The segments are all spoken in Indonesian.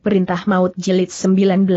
Perintah Maut jelit 19.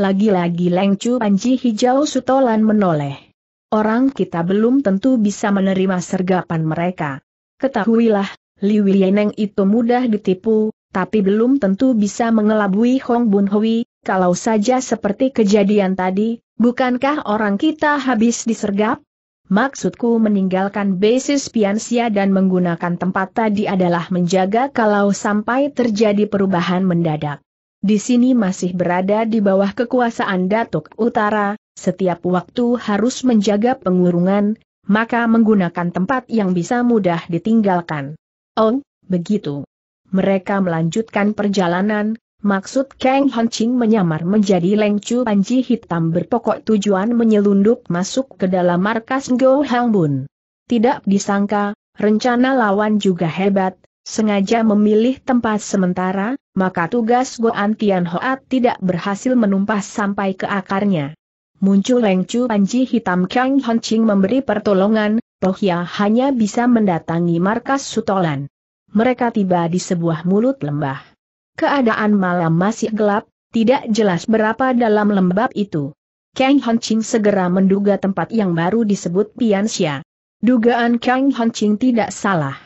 Lagi-lagi Lengcu Panji Hijau Sutolan menoleh. Orang kita belum tentu bisa menerima sergapan mereka. Ketahuilah, Li Wieneng itu mudah ditipu, tapi belum tentu bisa mengelabui Hong Bun Hui, kalau saja seperti kejadian tadi, bukankah orang kita habis disergap? Maksudku meninggalkan basis Piansia dan menggunakan tempat tadi adalah menjaga kalau sampai terjadi perubahan mendadak. Di sini masih berada di bawah kekuasaan Datuk Utara, setiap waktu harus menjaga pengurungan, maka menggunakan tempat yang bisa mudah ditinggalkan. Oh, begitu. Mereka melanjutkan perjalanan, Maksud Kang Hon Ching menyamar menjadi lengcu panji hitam berpokok tujuan menyelundup masuk ke dalam markas Go Hang Bun. Tidak disangka, rencana lawan juga hebat, sengaja memilih tempat sementara, maka tugas Go Tian Hoat tidak berhasil menumpas sampai ke akarnya. Muncul lengcu panji hitam Kang Hon Ching memberi pertolongan, Pohya hanya bisa mendatangi markas Sutolan. Mereka tiba di sebuah mulut lembah. Keadaan malam masih gelap, tidak jelas berapa dalam lembab itu. Kang Ching segera menduga tempat yang baru disebut Piansia. Dugaan Kang Ching tidak salah.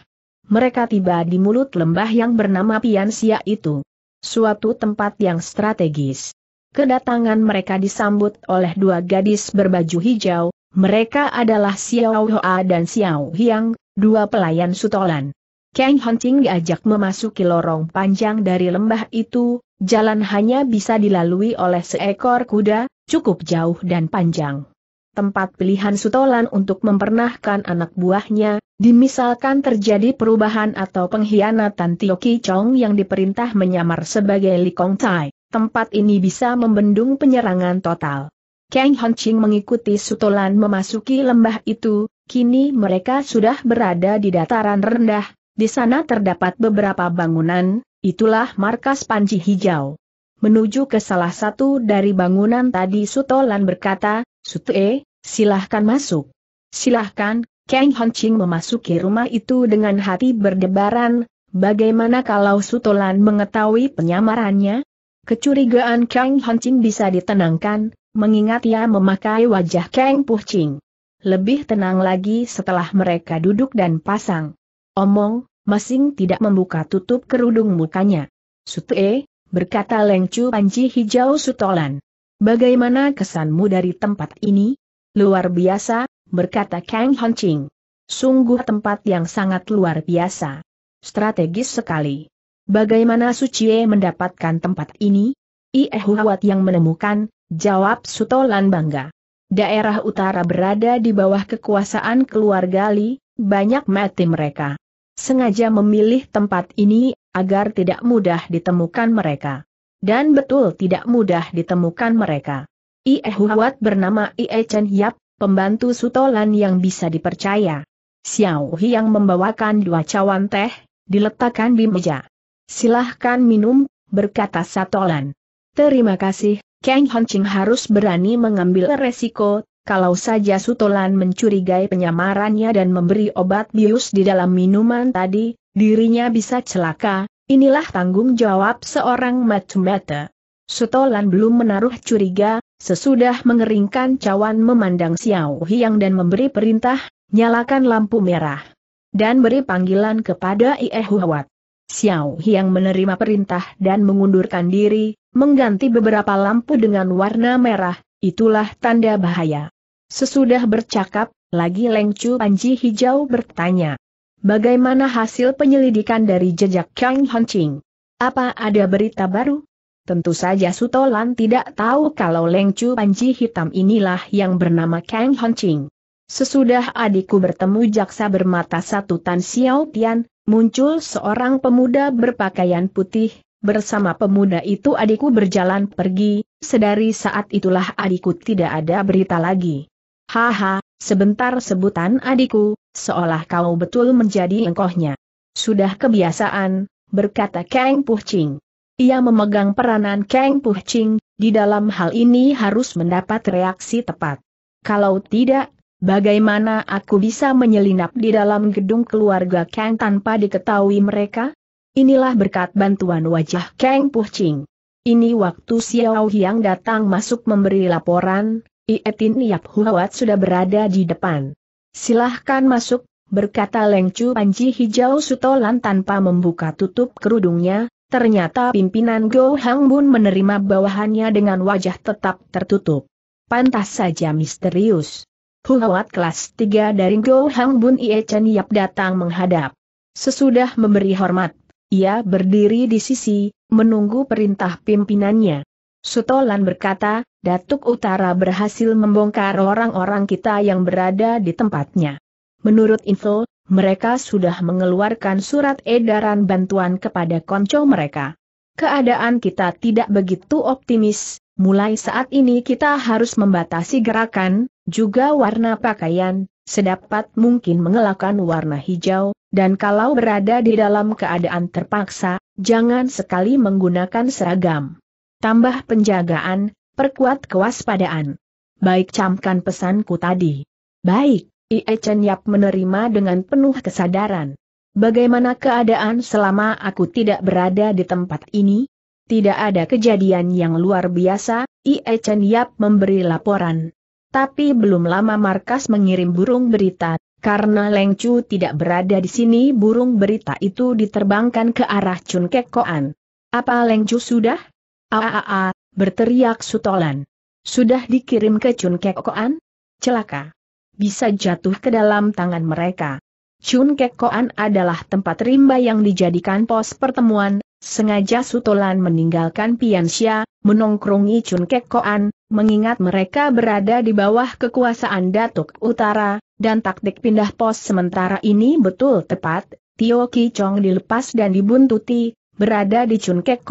Mereka tiba di mulut lembah yang bernama Piansia itu. Suatu tempat yang strategis. Kedatangan mereka disambut oleh dua gadis berbaju hijau, mereka adalah Xiao Hoa dan Xiao Hiang, dua pelayan sutolan. Kang Hunting diajak memasuki lorong panjang dari lembah itu, jalan hanya bisa dilalui oleh seekor kuda, cukup jauh dan panjang. Tempat pilihan Sutolan untuk mempernahkan anak buahnya, dimisalkan terjadi perubahan atau pengkhianatan Tio Ki Chong yang diperintah menyamar sebagai Li Kong Tai, tempat ini bisa membendung penyerangan total. Kang Hunching mengikuti Sutolan memasuki lembah itu, kini mereka sudah berada di dataran rendah, di sana terdapat beberapa bangunan, itulah markas Panji Hijau. Menuju ke salah satu dari bangunan tadi Sutolan berkata, Sutue, silahkan masuk. Silahkan, Kang Hancing memasuki rumah itu dengan hati berdebaran, bagaimana kalau Sutolan mengetahui penyamarannya? Kecurigaan Kang Hancing bisa ditenangkan, mengingat ia memakai wajah Kang Puching. Lebih tenang lagi setelah mereka duduk dan pasang. Omong, masing tidak membuka tutup kerudung mukanya. Sute, berkata Lengcu Panji Hijau Sutolan. Bagaimana kesanmu dari tempat ini? Luar biasa, berkata Kang Hancing. Sungguh tempat yang sangat luar biasa. Strategis sekali. Bagaimana Sucie mendapatkan tempat ini? Ie Huawat yang menemukan, jawab Sutolan bangga. Daerah utara berada di bawah kekuasaan keluarga Li, banyak mati mereka sengaja memilih tempat ini agar tidak mudah ditemukan mereka. Dan betul tidak mudah ditemukan mereka. Ie Huat bernama Ie Chen Yap, pembantu Sutolan yang bisa dipercaya. Xiao Hi yang membawakan dua cawan teh, diletakkan di meja. Silahkan minum, berkata Satolan. Terima kasih, Kang Honching harus berani mengambil resiko kalau saja Sutolan mencurigai penyamarannya dan memberi obat bius di dalam minuman tadi, dirinya bisa celaka, inilah tanggung jawab seorang matumata. Sutolan belum menaruh curiga, sesudah mengeringkan cawan memandang Xiao Hiang dan memberi perintah, nyalakan lampu merah. Dan beri panggilan kepada Ie Xiao Hiang menerima perintah dan mengundurkan diri, mengganti beberapa lampu dengan warna merah, itulah tanda bahaya. Sesudah bercakap, lagi Chu Panji Hijau bertanya. Bagaimana hasil penyelidikan dari jejak Kang Hancing? Apa ada berita baru? Tentu saja Sutolan tidak tahu kalau Chu Panji Hitam inilah yang bernama Kang Hancing. Sesudah adikku bertemu jaksa bermata satu Tan Xiao Tian, muncul seorang pemuda berpakaian putih, bersama pemuda itu adikku berjalan pergi, sedari saat itulah adikku tidak ada berita lagi. Haha, sebentar sebutan adikku, seolah kau betul menjadi engkohnya. Sudah kebiasaan, berkata Kang Puching. Ia memegang peranan Kang Puching, di dalam hal ini harus mendapat reaksi tepat. Kalau tidak, bagaimana aku bisa menyelinap di dalam gedung keluarga Kang tanpa diketahui mereka? Inilah berkat bantuan wajah Kang Puching. Ini waktu Xiao Hiang datang masuk memberi laporan, Ietin Yap Huawat sudah berada di depan. Silahkan masuk, berkata Lengcu Panji Hijau Sutolan tanpa membuka tutup kerudungnya, ternyata pimpinan Go Hang Bun menerima bawahannya dengan wajah tetap tertutup. Pantas saja misterius. Huawat kelas 3 dari Go Hang Bun Ie Yap datang menghadap. Sesudah memberi hormat, ia berdiri di sisi, menunggu perintah pimpinannya. Sutolan berkata, Datuk Utara berhasil membongkar orang-orang kita yang berada di tempatnya. Menurut info, mereka sudah mengeluarkan surat edaran bantuan kepada konco mereka. Keadaan kita tidak begitu optimis, mulai saat ini kita harus membatasi gerakan, juga warna pakaian, sedapat mungkin mengelakkan warna hijau, dan kalau berada di dalam keadaan terpaksa, jangan sekali menggunakan seragam. Tambah penjagaan, perkuat kewaspadaan. Baik camkan pesanku tadi. Baik, Ie Chen Yap menerima dengan penuh kesadaran. Bagaimana keadaan selama aku tidak berada di tempat ini? Tidak ada kejadian yang luar biasa, Ie Chen Yap memberi laporan. Tapi belum lama markas mengirim burung berita, karena Leng Chu tidak berada di sini burung berita itu diterbangkan ke arah Chun Kekoan. Apa Leng Chu sudah? Aaaa, berteriak Sutolan. Sudah dikirim ke Chun Kek Celaka. Bisa jatuh ke dalam tangan mereka. Chun Kek adalah tempat rimba yang dijadikan pos pertemuan, sengaja Sutolan meninggalkan Piansia, menongkrongi Chun Kek mengingat mereka berada di bawah kekuasaan Datuk Utara, dan taktik pindah pos sementara ini betul tepat, Tio Ki Chong dilepas dan dibuntuti, berada di Chun Kek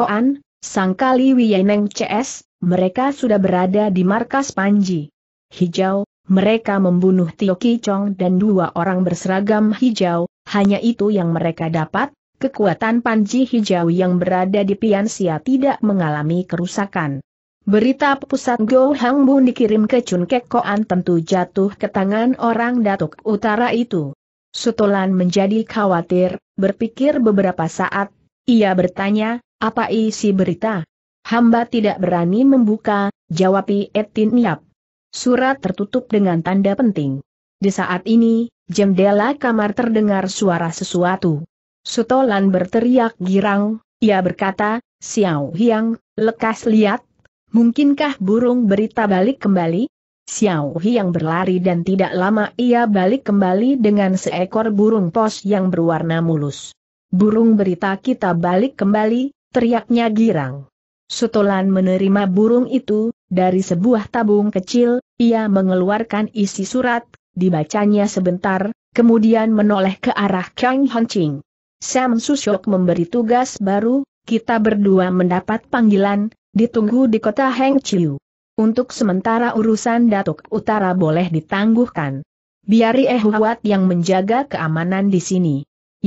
Sangkali Wiyeneng CS, mereka sudah berada di markas Panji. Hijau, mereka membunuh Tio Kicong dan dua orang berseragam hijau, hanya itu yang mereka dapat, kekuatan Panji Hijau yang berada di Piansia tidak mengalami kerusakan. Berita pusat Go Hang Bun dikirim ke Chun Kek tentu jatuh ke tangan orang Datuk Utara itu. Sutolan menjadi khawatir, berpikir beberapa saat, ia bertanya, apa isi berita? Hamba tidak berani membuka, jawab Etin Yap. Surat tertutup dengan tanda penting. Di saat ini, jendela kamar terdengar suara sesuatu. Sutolan berteriak girang, ia berkata, Xiao Hiang, lekas lihat, mungkinkah burung berita balik kembali? Xiao Hiang berlari dan tidak lama ia balik kembali dengan seekor burung pos yang berwarna mulus. Burung berita kita balik kembali, teriaknya girang. Sutolan menerima burung itu, dari sebuah tabung kecil, ia mengeluarkan isi surat, dibacanya sebentar, kemudian menoleh ke arah Kang Hongqing. Sam Susyok memberi tugas baru, kita berdua mendapat panggilan, ditunggu di kota Hengqiu. Untuk sementara urusan Datuk Utara boleh ditangguhkan. Biari Ehuat yang menjaga keamanan di sini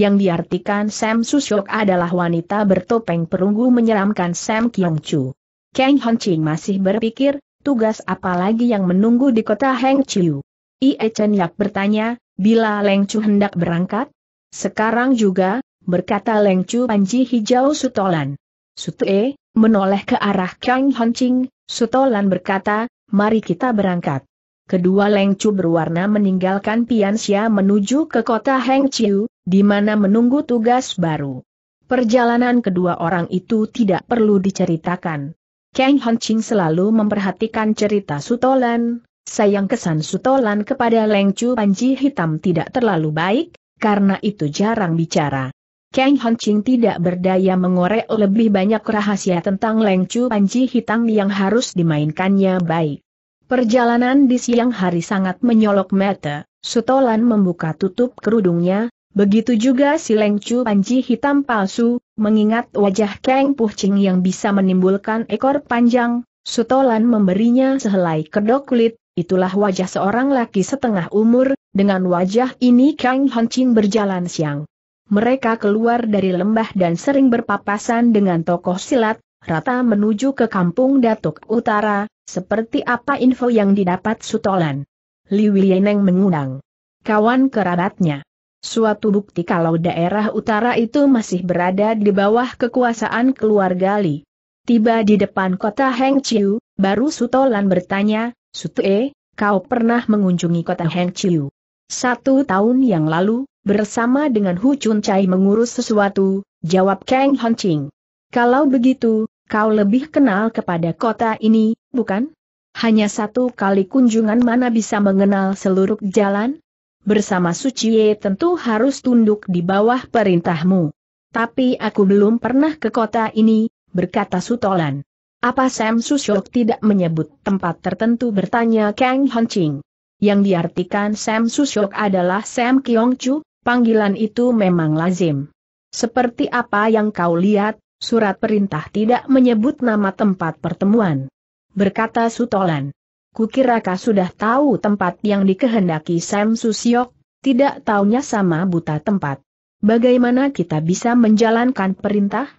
yang diartikan Sam Susyok adalah wanita bertopeng perunggu menyeramkan Sam Kyong Chu. Kang Hon Ching masih berpikir, tugas apa lagi yang menunggu di kota Heng Chiu? Ie Chen Yap bertanya, bila Leng Chu hendak berangkat? Sekarang juga, berkata Leng Chu Panji Hijau Sutolan. Sutue, menoleh ke arah Kang Hon Ching, Sutolan berkata, mari kita berangkat. Kedua Leng Chu berwarna meninggalkan Piansia menuju ke kota Heng Chiu, di mana menunggu tugas baru. Perjalanan kedua orang itu tidak perlu diceritakan. Kang Hanching selalu memperhatikan cerita Sutolan, sayang kesan Sutolan kepada Leng Chu Panji Hitam tidak terlalu baik, karena itu jarang bicara. Kang Hanching tidak berdaya mengorek lebih banyak rahasia tentang Leng Chu Panji Hitam yang harus dimainkannya baik. Perjalanan di siang hari sangat menyolok mata, Sutolan membuka tutup kerudungnya, Begitu juga si lengcu panji hitam palsu, mengingat wajah Kang Puhcing yang bisa menimbulkan ekor panjang, Sutolan memberinya sehelai kedok kulit, itulah wajah seorang laki setengah umur, dengan wajah ini Kang Ching berjalan siang. Mereka keluar dari lembah dan sering berpapasan dengan tokoh silat, rata menuju ke kampung Datuk Utara, seperti apa info yang didapat Sutolan. Li Wilieneng mengundang kawan kerabatnya. Suatu bukti kalau daerah utara itu masih berada di bawah kekuasaan keluarga Li. Tiba di depan kota Hengqiu, baru Sutolan bertanya, Sutue, eh, kau pernah mengunjungi kota Hengqiu? Satu tahun yang lalu, bersama dengan Hu Chun Chai mengurus sesuatu, jawab Kang Ching. Kalau begitu, kau lebih kenal kepada kota ini, bukan? Hanya satu kali kunjungan mana bisa mengenal seluruh jalan? bersama Suciye tentu harus tunduk di bawah perintahmu. Tapi aku belum pernah ke kota ini, berkata Sutolan. Apa Sam Susyok tidak menyebut tempat tertentu bertanya Kang Honching. Yang diartikan Sam Susyok adalah Sam Kiong Chu, panggilan itu memang lazim. Seperti apa yang kau lihat, surat perintah tidak menyebut nama tempat pertemuan. Berkata Sutolan. Kukira kau sudah tahu tempat yang dikehendaki Sam Susiok, tidak taunya sama buta tempat. Bagaimana kita bisa menjalankan perintah?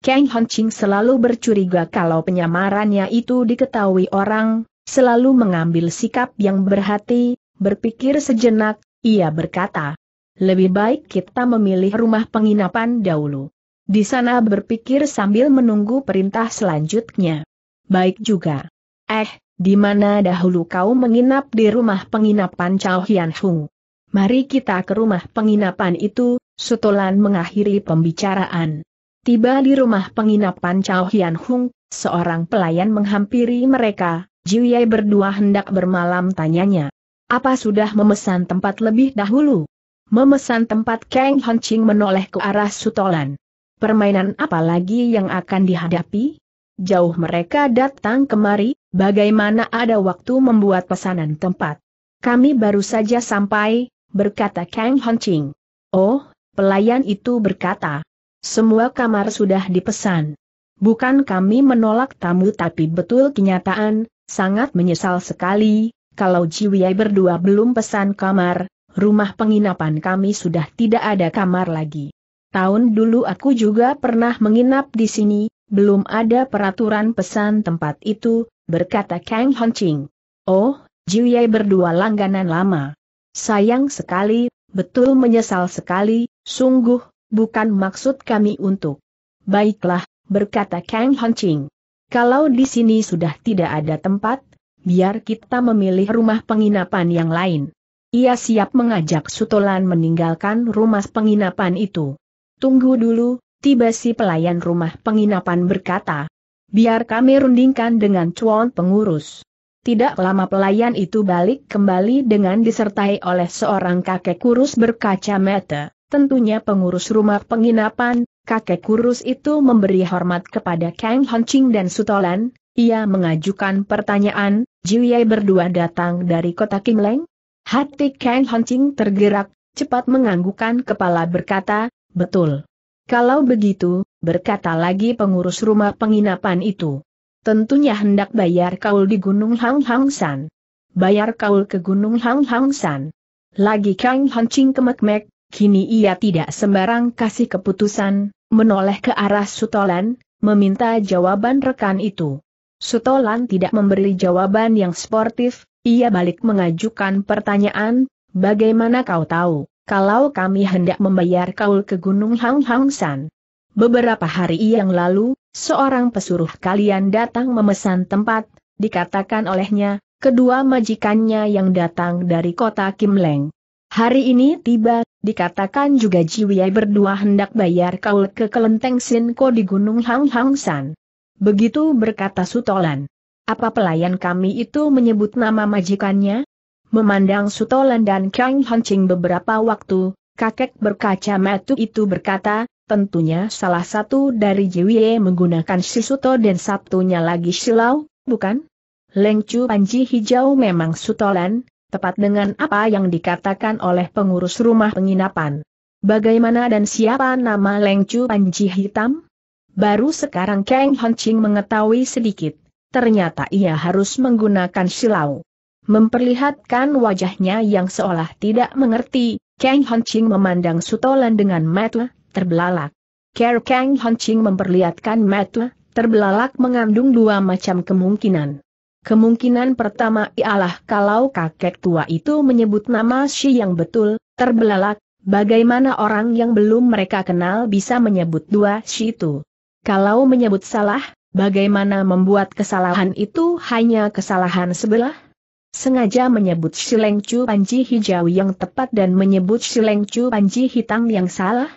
Kang Honching selalu bercuriga kalau penyamarannya itu diketahui orang, selalu mengambil sikap yang berhati, berpikir sejenak, ia berkata. Lebih baik kita memilih rumah penginapan dahulu. Di sana berpikir sambil menunggu perintah selanjutnya. Baik juga. Eh, di mana dahulu kau menginap di rumah penginapan Chao Hian Hung. Mari kita ke rumah penginapan itu, Sutolan mengakhiri pembicaraan. Tiba di rumah penginapan Chao Hian Hung, seorang pelayan menghampiri mereka, Jiuyai berdua hendak bermalam tanyanya. Apa sudah memesan tempat lebih dahulu? Memesan tempat Kang Hanching menoleh ke arah Sutolan. Permainan apa lagi yang akan dihadapi? jauh mereka datang kemari, bagaimana ada waktu membuat pesanan tempat. Kami baru saja sampai, berkata Kang Honching. Oh, pelayan itu berkata, semua kamar sudah dipesan. Bukan kami menolak tamu tapi betul kenyataan, sangat menyesal sekali, kalau Jiwiai berdua belum pesan kamar, rumah penginapan kami sudah tidak ada kamar lagi. Tahun dulu aku juga pernah menginap di sini, belum ada peraturan pesan tempat itu, berkata Kang Hancing. Oh, Jiuyei berdua langganan lama. Sayang sekali, betul menyesal sekali, sungguh, bukan maksud kami untuk. Baiklah, berkata Kang Hancing. Kalau di sini sudah tidak ada tempat, biar kita memilih rumah penginapan yang lain. Ia siap mengajak Sutolan meninggalkan rumah penginapan itu. Tunggu dulu, tiba si pelayan rumah penginapan berkata, biar kami rundingkan dengan cuan pengurus. Tidak lama pelayan itu balik kembali dengan disertai oleh seorang kakek kurus berkacamata, tentunya pengurus rumah penginapan, kakek kurus itu memberi hormat kepada Kang Hongqing dan Sutolan, ia mengajukan pertanyaan, Jiwei berdua datang dari kota Kimleng? Hati Kang Hongqing tergerak, cepat menganggukan kepala berkata, betul. Kalau begitu, berkata lagi pengurus rumah penginapan itu. Tentunya hendak bayar kaul di Gunung Hang Hang San. Bayar kaul ke Gunung Hang Hang San. Lagi Kang Hancing kemek-mek, kini ia tidak sembarang kasih keputusan, menoleh ke arah Sutolan, meminta jawaban rekan itu. Sutolan tidak memberi jawaban yang sportif, ia balik mengajukan pertanyaan, bagaimana kau tahu? kalau kami hendak membayar kaul ke Gunung Hang Hang San. Beberapa hari yang lalu, seorang pesuruh kalian datang memesan tempat, dikatakan olehnya, kedua majikannya yang datang dari kota Kim Leng. Hari ini tiba, dikatakan juga Ji Wei berdua hendak bayar kaul ke kelenteng Sin Ko di Gunung Hang Hang San. Begitu berkata Sutolan. Apa pelayan kami itu menyebut nama majikannya? Memandang Sutolan dan Kang Hancing beberapa waktu, kakek berkaca metu itu berkata, tentunya salah satu dari Jiwie menggunakan Suto dan Sabtunya lagi Silau, bukan? Lengcu Panji Hijau memang Sutolan, tepat dengan apa yang dikatakan oleh pengurus rumah penginapan. Bagaimana dan siapa nama Lengcu Panji Hitam? Baru sekarang Kang Hancing mengetahui sedikit, ternyata ia harus menggunakan Silau. Memperlihatkan wajahnya yang seolah tidak mengerti, Kang Honching memandang Sutolan dengan mata terbelalak. Ker Kang Honching memperlihatkan mata terbelalak mengandung dua macam kemungkinan. Kemungkinan pertama ialah kalau kakek tua itu menyebut nama Shi yang betul, terbelalak, bagaimana orang yang belum mereka kenal bisa menyebut dua Shi itu. Kalau menyebut salah, bagaimana membuat kesalahan itu hanya kesalahan sebelah? Sengaja menyebut silengcu panji hijau yang tepat dan menyebut silengcu panji hitam yang salah?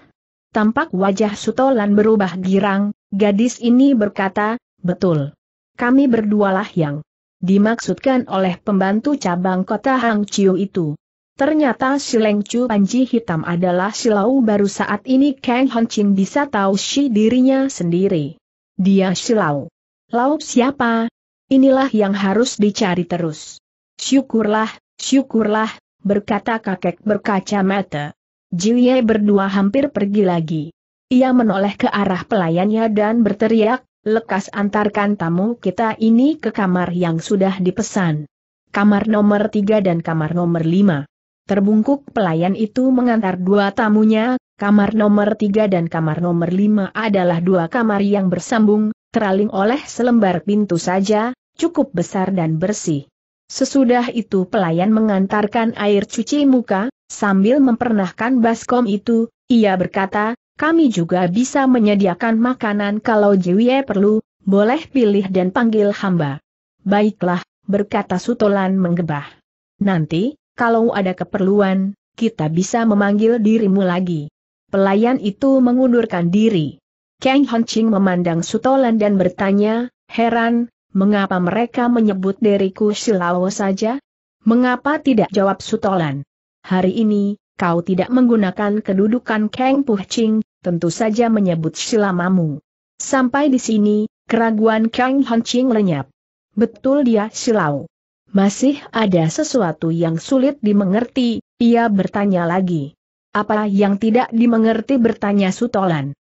Tampak wajah Sutolan berubah girang, gadis ini berkata, betul. Kami berdualah yang dimaksudkan oleh pembantu cabang kota Hang Chiu itu. Ternyata silengcu panji hitam adalah silau baru saat ini Kang Hon Ching bisa tahu si dirinya sendiri. Dia silau. Lau siapa? Inilah yang harus dicari terus. Syukurlah, syukurlah, berkata kakek berkacamata. Jilie berdua hampir pergi lagi. Ia menoleh ke arah pelayannya dan berteriak, lekas antarkan tamu kita ini ke kamar yang sudah dipesan. Kamar nomor tiga dan kamar nomor lima. Terbungkuk pelayan itu mengantar dua tamunya, kamar nomor tiga dan kamar nomor lima adalah dua kamar yang bersambung, teraling oleh selembar pintu saja, cukup besar dan bersih. Sesudah itu pelayan mengantarkan air cuci muka, sambil mempernahkan baskom itu, ia berkata, kami juga bisa menyediakan makanan kalau Jiwie perlu, boleh pilih dan panggil hamba. Baiklah, berkata Sutolan menggebah. Nanti, kalau ada keperluan, kita bisa memanggil dirimu lagi. Pelayan itu mengundurkan diri. Kang Hanching memandang Sutolan dan bertanya, heran, mengapa mereka menyebut diriku Silawo saja? Mengapa tidak jawab Sutolan? Hari ini, kau tidak menggunakan kedudukan Kang Puching, tentu saja menyebut Silamamu. Sampai di sini, keraguan Kang Hancing lenyap. Betul dia Silau. Masih ada sesuatu yang sulit dimengerti, ia bertanya lagi. Apa yang tidak dimengerti bertanya Sutolan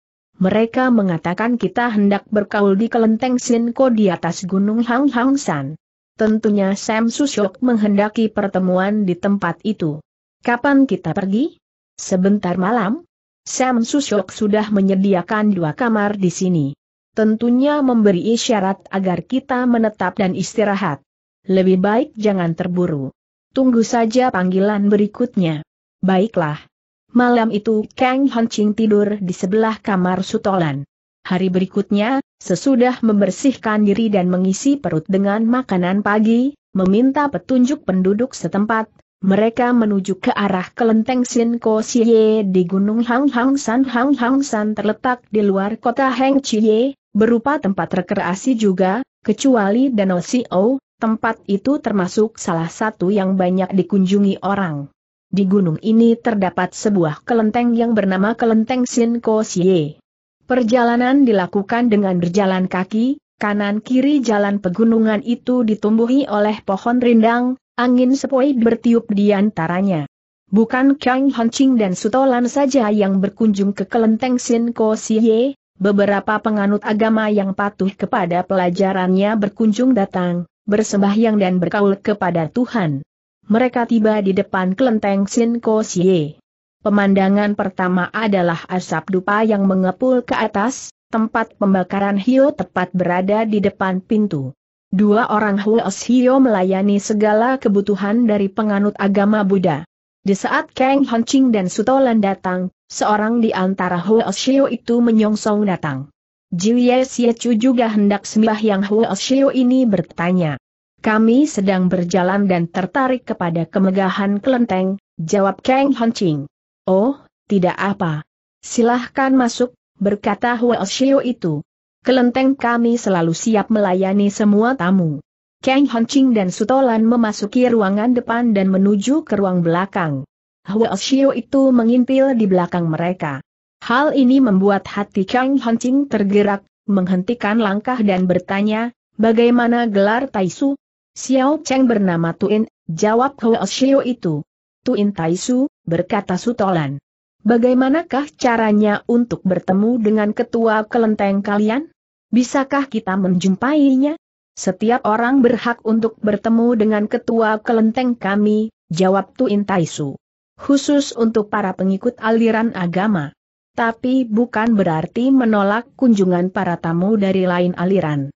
mereka mengatakan kita hendak berkaul di kelenteng Sinko di atas gunung Hang Hang San. Tentunya Sam Susyok menghendaki pertemuan di tempat itu. Kapan kita pergi? Sebentar malam? Sam Susyok sudah menyediakan dua kamar di sini. Tentunya memberi isyarat agar kita menetap dan istirahat. Lebih baik jangan terburu. Tunggu saja panggilan berikutnya. Baiklah. Malam itu Kang Ching tidur di sebelah kamar Sutolan. Hari berikutnya, sesudah membersihkan diri dan mengisi perut dengan makanan pagi, meminta petunjuk penduduk setempat, mereka menuju ke arah kelenteng Sin Ko Siye di Gunung Hang Hang San Hang Hang San terletak di luar kota Heng Chie, berupa tempat rekreasi juga, kecuali Danau Sio, oh, tempat itu termasuk salah satu yang banyak dikunjungi orang. Di gunung ini terdapat sebuah kelenteng yang bernama Kelenteng Sin Ko Xie. Perjalanan dilakukan dengan berjalan kaki, kanan-kiri jalan pegunungan itu ditumbuhi oleh pohon rindang, angin sepoi bertiup di antaranya. Bukan Kang Hancing dan Sutolan saja yang berkunjung ke kelenteng Sin Ko Xie, beberapa penganut agama yang patuh kepada pelajarannya berkunjung datang, bersembahyang dan berkaul kepada Tuhan mereka tiba di depan kelenteng Sinko Xie. Pemandangan pertama adalah asap dupa yang mengepul ke atas, tempat pembakaran Hio tepat berada di depan pintu. Dua orang Huos Hio melayani segala kebutuhan dari penganut agama Buddha. Di saat Kang Ching dan Sutolan datang, seorang di antara Huos Hio itu menyongsong datang. Jiu Ye Siechu juga hendak sembah yang Huos Hio ini bertanya, kami sedang berjalan dan tertarik kepada kemegahan kelenteng, jawab Kang Honching. Oh, tidak apa. Silahkan masuk, berkata Hua Huelshio itu. Kelenteng kami selalu siap melayani semua tamu. Kang Honching dan Sutolan memasuki ruangan depan dan menuju ke ruang belakang. Hua Huelshio itu mengintil di belakang mereka. Hal ini membuat hati Kang Honching tergerak, menghentikan langkah dan bertanya, bagaimana gelar Taisu? Xiao Cheng bernama Tuin, jawab Hou Xiao itu. Tuin Taisu, berkata Sutolan. Bagaimanakah caranya untuk bertemu dengan ketua kelenteng kalian? Bisakah kita menjumpainya? Setiap orang berhak untuk bertemu dengan ketua kelenteng kami, jawab Tuin Taisu. Khusus untuk para pengikut aliran agama. Tapi bukan berarti menolak kunjungan para tamu dari lain aliran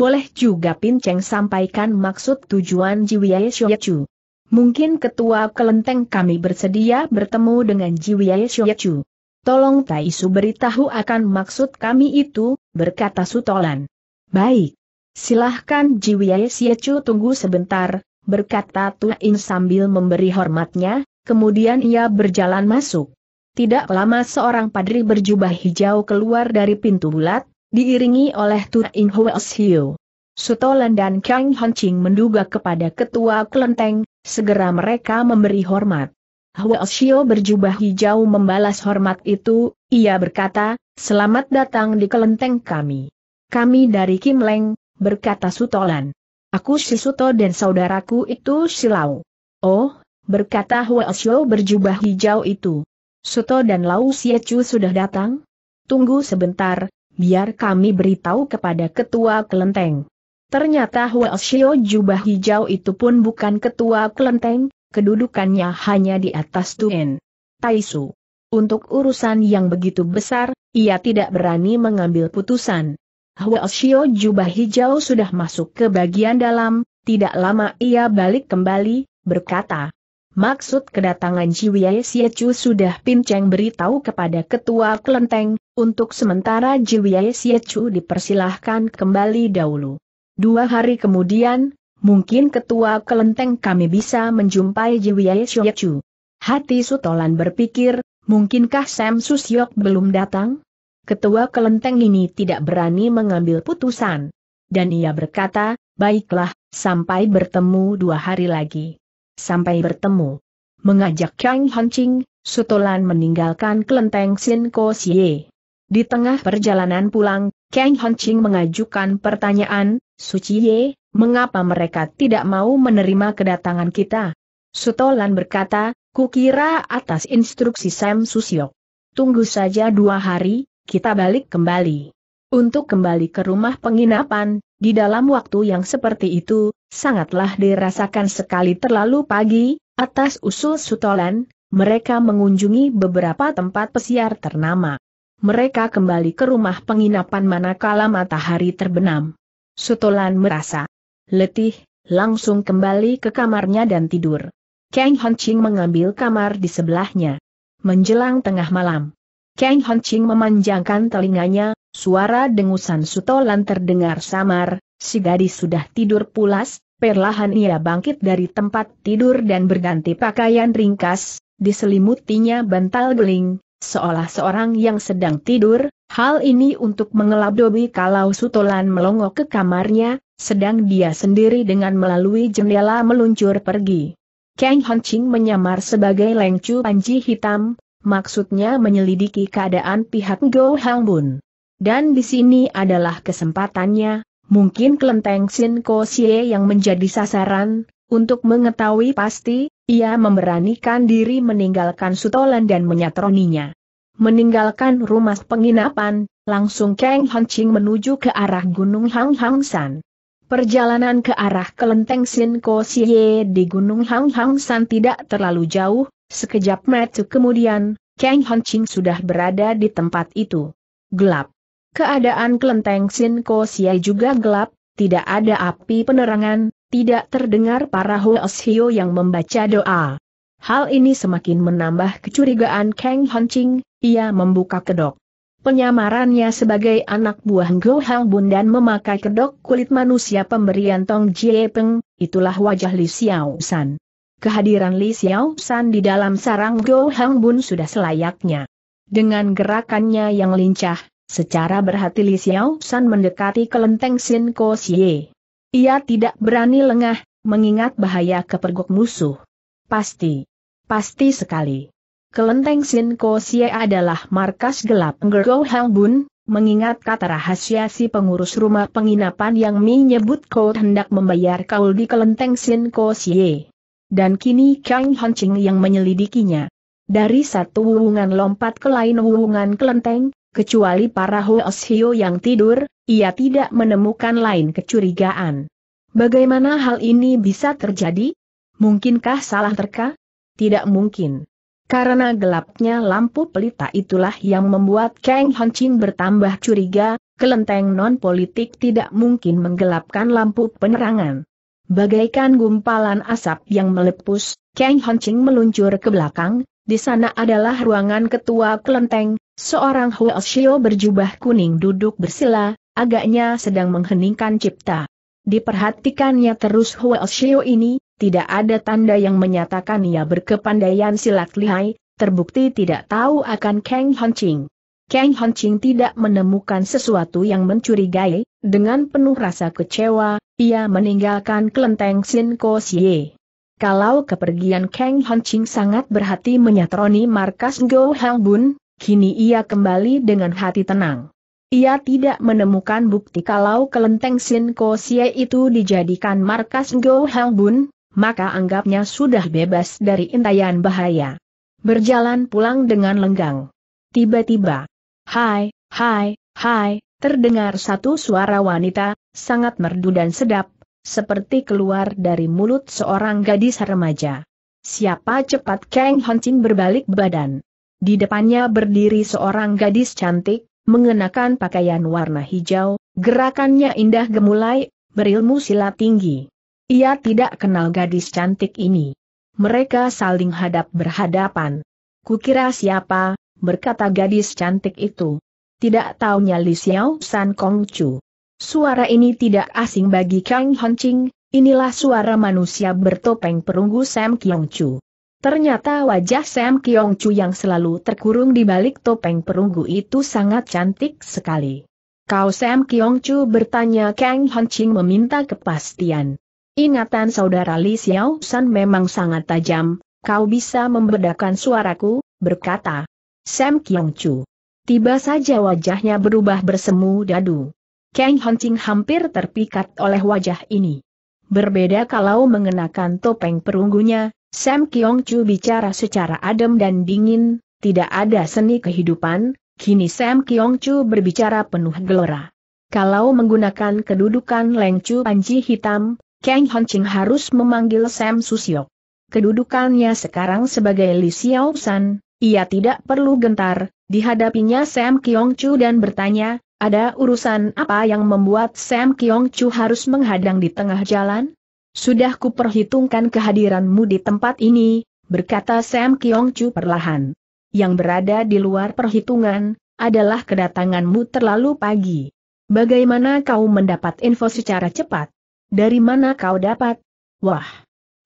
boleh juga Pinceng sampaikan maksud tujuan Jiwie Shoyechu. Mungkin ketua kelenteng kami bersedia bertemu dengan Jiwie Shoyechu. Tolong Taisu beritahu akan maksud kami itu, berkata Sutolan. Baik. Silahkan Jiwie Shoyechu tunggu sebentar, berkata Tuin sambil memberi hormatnya, kemudian ia berjalan masuk. Tidak lama seorang padri berjubah hijau keluar dari pintu bulat, diiringi oleh Tu Ing Hwa Xiu. Sutolan dan Kang Hanching menduga kepada ketua kelenteng, segera mereka memberi hormat. Hwa Xiu berjubah hijau membalas hormat itu, ia berkata, selamat datang di kelenteng kami. Kami dari Kim Leng, berkata Sutolan. Aku si Suto dan saudaraku itu si Lau. Oh, berkata Hwa Xiu berjubah hijau itu. Suto dan Lau Siacu sudah datang? Tunggu sebentar, biar kami beritahu kepada ketua kelenteng. Ternyata Xiao jubah hijau itu pun bukan ketua kelenteng, kedudukannya hanya di atas Tuen. Taisu. Untuk urusan yang begitu besar, ia tidak berani mengambil putusan. Xiao jubah hijau sudah masuk ke bagian dalam, tidak lama ia balik kembali, berkata. Maksud kedatangan Jiwie Siechu sudah pinceng beritahu kepada ketua kelenteng, untuk sementara Jiwie Siechu dipersilahkan kembali dahulu. Dua hari kemudian, mungkin ketua kelenteng kami bisa menjumpai Jiwie Siechu. Hati Sutolan berpikir, mungkinkah Sam Susyok belum datang? Ketua kelenteng ini tidak berani mengambil putusan. Dan ia berkata, baiklah, sampai bertemu dua hari lagi. Sampai bertemu. Mengajak Kang Hanching, Sutolan meninggalkan kelenteng Sin Ko Xie. Di tengah perjalanan pulang, Kang Hon Ching mengajukan pertanyaan, Suci Ye, mengapa mereka tidak mau menerima kedatangan kita? Sutolan berkata, kukira atas instruksi Sam Siok. Tunggu saja dua hari, kita balik kembali. Untuk kembali ke rumah penginapan, di dalam waktu yang seperti itu, sangatlah dirasakan sekali terlalu pagi, atas usul Sutolan, mereka mengunjungi beberapa tempat pesiar ternama mereka kembali ke rumah penginapan manakala matahari terbenam. Sutolan merasa letih, langsung kembali ke kamarnya dan tidur. Kang Honching mengambil kamar di sebelahnya. Menjelang tengah malam, Kang Honching memanjangkan telinganya, suara dengusan Sutolan terdengar samar, si gadis sudah tidur pulas, perlahan ia bangkit dari tempat tidur dan berganti pakaian ringkas, diselimutinya bantal geling, seolah seorang yang sedang tidur, hal ini untuk mengelabuhi kalau Sutolan melongo ke kamarnya, sedang dia sendiri dengan melalui jendela meluncur pergi. Kang Ching menyamar sebagai lengcu panji hitam, maksudnya menyelidiki keadaan pihak Go Hang Bun. Dan di sini adalah kesempatannya, mungkin kelenteng Sin Ko Xie yang menjadi sasaran, untuk mengetahui pasti, ia memberanikan diri meninggalkan Sutolan dan menyatroninya. Meninggalkan rumah penginapan, langsung Kang Ching menuju ke arah Gunung Hang Hang San. Perjalanan ke arah kelenteng Sin Ko Siye di Gunung Hang Hang San tidak terlalu jauh, sekejap mata kemudian, Kang Ching sudah berada di tempat itu. Gelap. Keadaan kelenteng Sin Ko Siye juga gelap, tidak ada api penerangan, tidak terdengar para Hoesio yang membaca doa. Hal ini semakin menambah kecurigaan Kang Honching, ia membuka kedok. Penyamarannya sebagai anak buah Go Hang Bun dan memakai kedok kulit manusia pemberian Tong Jie Peng, itulah wajah Li Xiao San. Kehadiran Li Xiao San di dalam sarang Go Hang Bun sudah selayaknya. Dengan gerakannya yang lincah, secara berhati Li Xiao San mendekati kelenteng Sin Ko Xie. Ia tidak berani lengah, mengingat bahaya kepergok musuh. Pasti. Pasti sekali. Kelenteng Sin Ko Sia adalah markas gelap Gergo Hang Bun, mengingat kata rahasia si pengurus rumah penginapan yang menyebut Kau hendak membayar Kaul di kelenteng Sin Ko Sia. Dan kini Kang Hancing yang menyelidikinya. Dari satu hubungan lompat ke lain hubungan kelenteng, kecuali para Hoos Hio yang tidur, ia tidak menemukan lain kecurigaan. Bagaimana hal ini bisa terjadi? Mungkinkah salah terka? Tidak mungkin. Karena gelapnya lampu pelita itulah yang membuat Kang Hanching bertambah curiga, kelenteng non-politik tidak mungkin menggelapkan lampu penerangan. Bagaikan gumpalan asap yang melepus, Kang Hanching meluncur ke belakang, di sana adalah ruangan ketua kelenteng, seorang Huo Xiao berjubah kuning duduk bersila, agaknya sedang mengheningkan cipta. Diperhatikannya terus Hua Xiao ini, tidak ada tanda yang menyatakan ia berkepandaian silat lihai, terbukti tidak tahu akan Kang Hancing. Kang Hancing tidak menemukan sesuatu yang mencurigai, dengan penuh rasa kecewa, ia meninggalkan kelenteng Sin Ko Xie. Kalau kepergian Kang Hancing sangat berhati menyatroni markas Go Hang Bun, kini ia kembali dengan hati tenang. Ia tidak menemukan bukti kalau kelenteng Sin Ko itu dijadikan markas Go Hang Bun, maka anggapnya sudah bebas dari intayan bahaya. Berjalan pulang dengan lenggang. Tiba-tiba, hai, hai, hai, terdengar satu suara wanita, sangat merdu dan sedap, seperti keluar dari mulut seorang gadis remaja. Siapa cepat Kang Hancin berbalik badan. Di depannya berdiri seorang gadis cantik, mengenakan pakaian warna hijau, gerakannya indah gemulai, berilmu silat tinggi. Ia tidak kenal gadis cantik ini. Mereka saling hadap berhadapan. Kukira siapa, berkata gadis cantik itu. Tidak taunya Li Xiao San Chu. Suara ini tidak asing bagi Kang Ching, inilah suara manusia bertopeng perunggu Sam Chu. Ternyata wajah Sam Kiong Chu yang selalu terkurung di balik topeng perunggu itu sangat cantik sekali. Kau Sam Kiong Chu bertanya Kang Han Ching meminta kepastian. Ingatan saudara Li Xiao San memang sangat tajam, kau bisa membedakan suaraku, berkata. Sam Kiong Chu. Tiba saja wajahnya berubah bersemu dadu. Kang Han Ching hampir terpikat oleh wajah ini. Berbeda kalau mengenakan topeng perunggunya, Sam Kiong Chu bicara secara adem dan dingin, tidak ada seni kehidupan, kini Sam Kiong Chu berbicara penuh gelora. Kalau menggunakan kedudukan Leng Chu Panji Hitam, Kang Hon Ching harus memanggil Sam Susiok. Kedudukannya sekarang sebagai Li Xiao San, ia tidak perlu gentar, dihadapinya Sam Kiong Chu dan bertanya, ada urusan apa yang membuat Sam Kiong Chu harus menghadang di tengah jalan? Sudah kuperhitungkan kehadiranmu di tempat ini, berkata Sam Kiong Chu perlahan. Yang berada di luar perhitungan, adalah kedatanganmu terlalu pagi. Bagaimana kau mendapat info secara cepat? Dari mana kau dapat? Wah!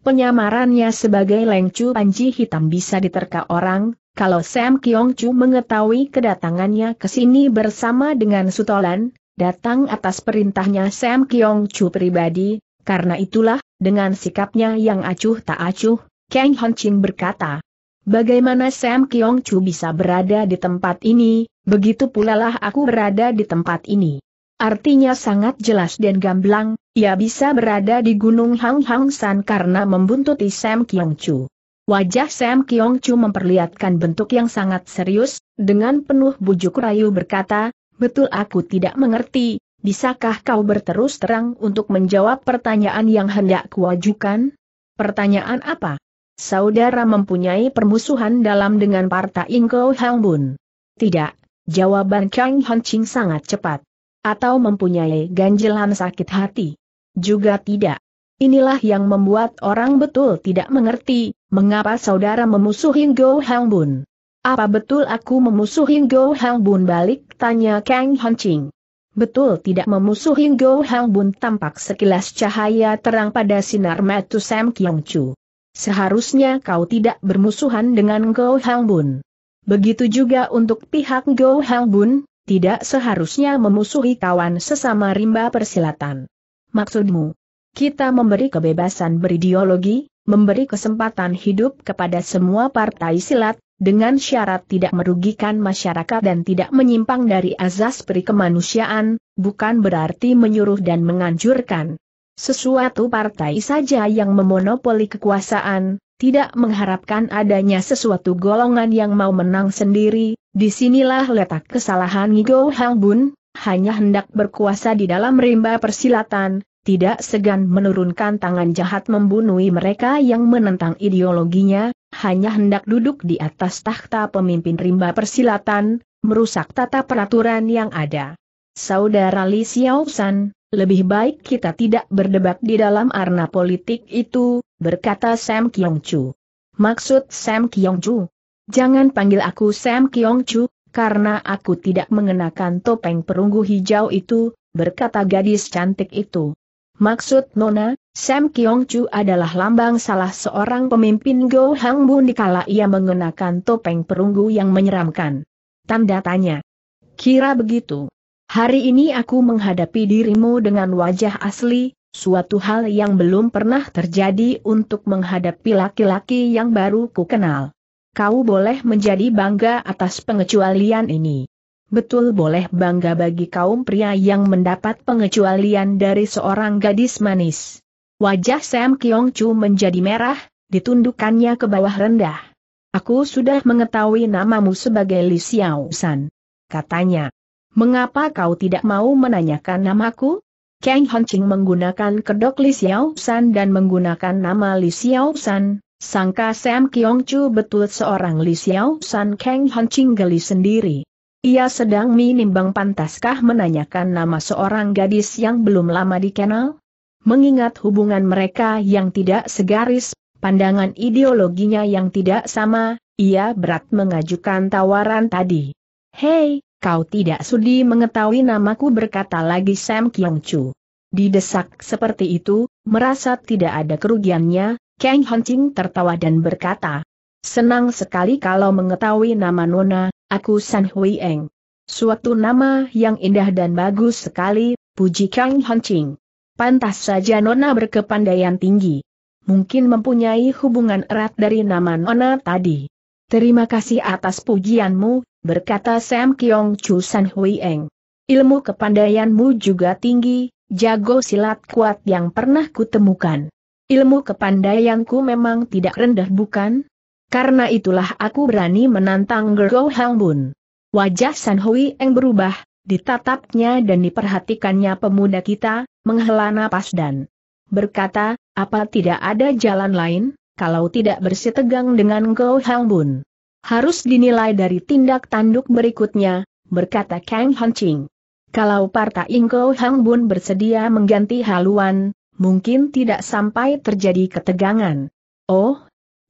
Penyamarannya sebagai Lengcu Panji Hitam bisa diterka orang, kalau Sam Kiong Chu mengetahui kedatangannya ke sini bersama dengan Sutolan, datang atas perintahnya Sam Kiong Chu pribadi, karena itulah, dengan sikapnya yang acuh tak acuh, Kang Hon berkata, Bagaimana Sam Kiong Chu bisa berada di tempat ini, begitu pula lah aku berada di tempat ini. Artinya sangat jelas dan gamblang, ia bisa berada di Gunung Hang Hang San karena membuntuti Sam Kiong Chu. Wajah Sam Kiong Chu memperlihatkan bentuk yang sangat serius, dengan penuh bujuk rayu berkata, betul aku tidak mengerti, bisakah kau berterus terang untuk menjawab pertanyaan yang hendak kuajukan? Pertanyaan apa? Saudara mempunyai permusuhan dalam dengan Partai Ingko Hang Bun. Tidak, jawaban Kang Hon Ching sangat cepat. Atau mempunyai ganjelan sakit hati. Juga tidak. Inilah yang membuat orang betul tidak mengerti, mengapa saudara memusuhi Go Hang Bun. Apa betul aku memusuhi Go Hang Bun balik? Tanya Kang Hon Ching. Betul tidak memusuhi Go Hang Bun tampak sekilas cahaya terang pada sinar metu Sam Kyung Chu. Seharusnya kau tidak bermusuhan dengan Go Hang Bun. Begitu juga untuk pihak Go Hang Bun, tidak seharusnya memusuhi kawan sesama rimba persilatan. Maksudmu, kita memberi kebebasan berideologi, memberi kesempatan hidup kepada semua partai silat, dengan syarat tidak merugikan masyarakat dan tidak menyimpang dari azas perikemanusiaan, bukan berarti menyuruh dan menganjurkan. Sesuatu partai saja yang memonopoli kekuasaan, tidak mengharapkan adanya sesuatu golongan yang mau menang sendiri, disinilah letak kesalahan Ngigo Hang hanya hendak berkuasa di dalam rimba persilatan, tidak segan menurunkan tangan jahat membunuh mereka yang menentang ideologinya, hanya hendak duduk di atas takhta pemimpin rimba persilatan, merusak tata peraturan yang ada. Saudara Li Xiaosan, lebih baik kita tidak berdebat di dalam arena politik itu, berkata Sam Kyong Chu. Maksud Sam Kyong Chu? Jangan panggil aku Sam Kyong Chu, karena aku tidak mengenakan topeng perunggu hijau itu, berkata gadis cantik itu. Maksud Nona, Sam Kiong Chu adalah lambang salah seorang pemimpin Go Hang Bun dikala ia mengenakan topeng perunggu yang menyeramkan. Tanda tanya. Kira begitu. Hari ini aku menghadapi dirimu dengan wajah asli, suatu hal yang belum pernah terjadi untuk menghadapi laki-laki yang baru ku kenal. Kau boleh menjadi bangga atas pengecualian ini betul boleh bangga bagi kaum pria yang mendapat pengecualian dari seorang gadis manis. Wajah Sam Kiong Chu menjadi merah, ditundukkannya ke bawah rendah. Aku sudah mengetahui namamu sebagai Li Xiao San. Katanya. Mengapa kau tidak mau menanyakan namaku? Kang Hongqing menggunakan kedok Li Xiao San dan menggunakan nama Li Xiao San. Sangka Sam Kiong Chu betul seorang Li Xiao San Kang Hongqing geli sendiri. Ia sedang menimbang pantaskah menanyakan nama seorang gadis yang belum lama dikenal? Mengingat hubungan mereka yang tidak segaris, pandangan ideologinya yang tidak sama, ia berat mengajukan tawaran tadi. Hei, kau tidak sudi mengetahui namaku berkata lagi Sam Kyung Chu. Didesak seperti itu, merasa tidak ada kerugiannya, Kang Hancing tertawa dan berkata, Senang sekali kalau mengetahui nama Nona, Aku San Hui Eng. Suatu nama yang indah dan bagus sekali, puji Kang Ching. Pantas saja Nona berkepandaian tinggi. Mungkin mempunyai hubungan erat dari nama Nona tadi. Terima kasih atas pujianmu, berkata Sam Kiong Chu San Hui Eng. Ilmu kepandaianmu juga tinggi, jago silat kuat yang pernah kutemukan. Ilmu kepandaianku memang tidak rendah bukan? Karena itulah aku berani menantang Gergo Hang Wajah San Hui Eng berubah, ditatapnya dan diperhatikannya pemuda kita, menghela napas dan berkata, apa tidak ada jalan lain, kalau tidak bersitegang dengan Go Hang Harus dinilai dari tindak tanduk berikutnya, berkata Kang Hon Kalau partai Go Hang bersedia mengganti haluan, mungkin tidak sampai terjadi ketegangan. Oh,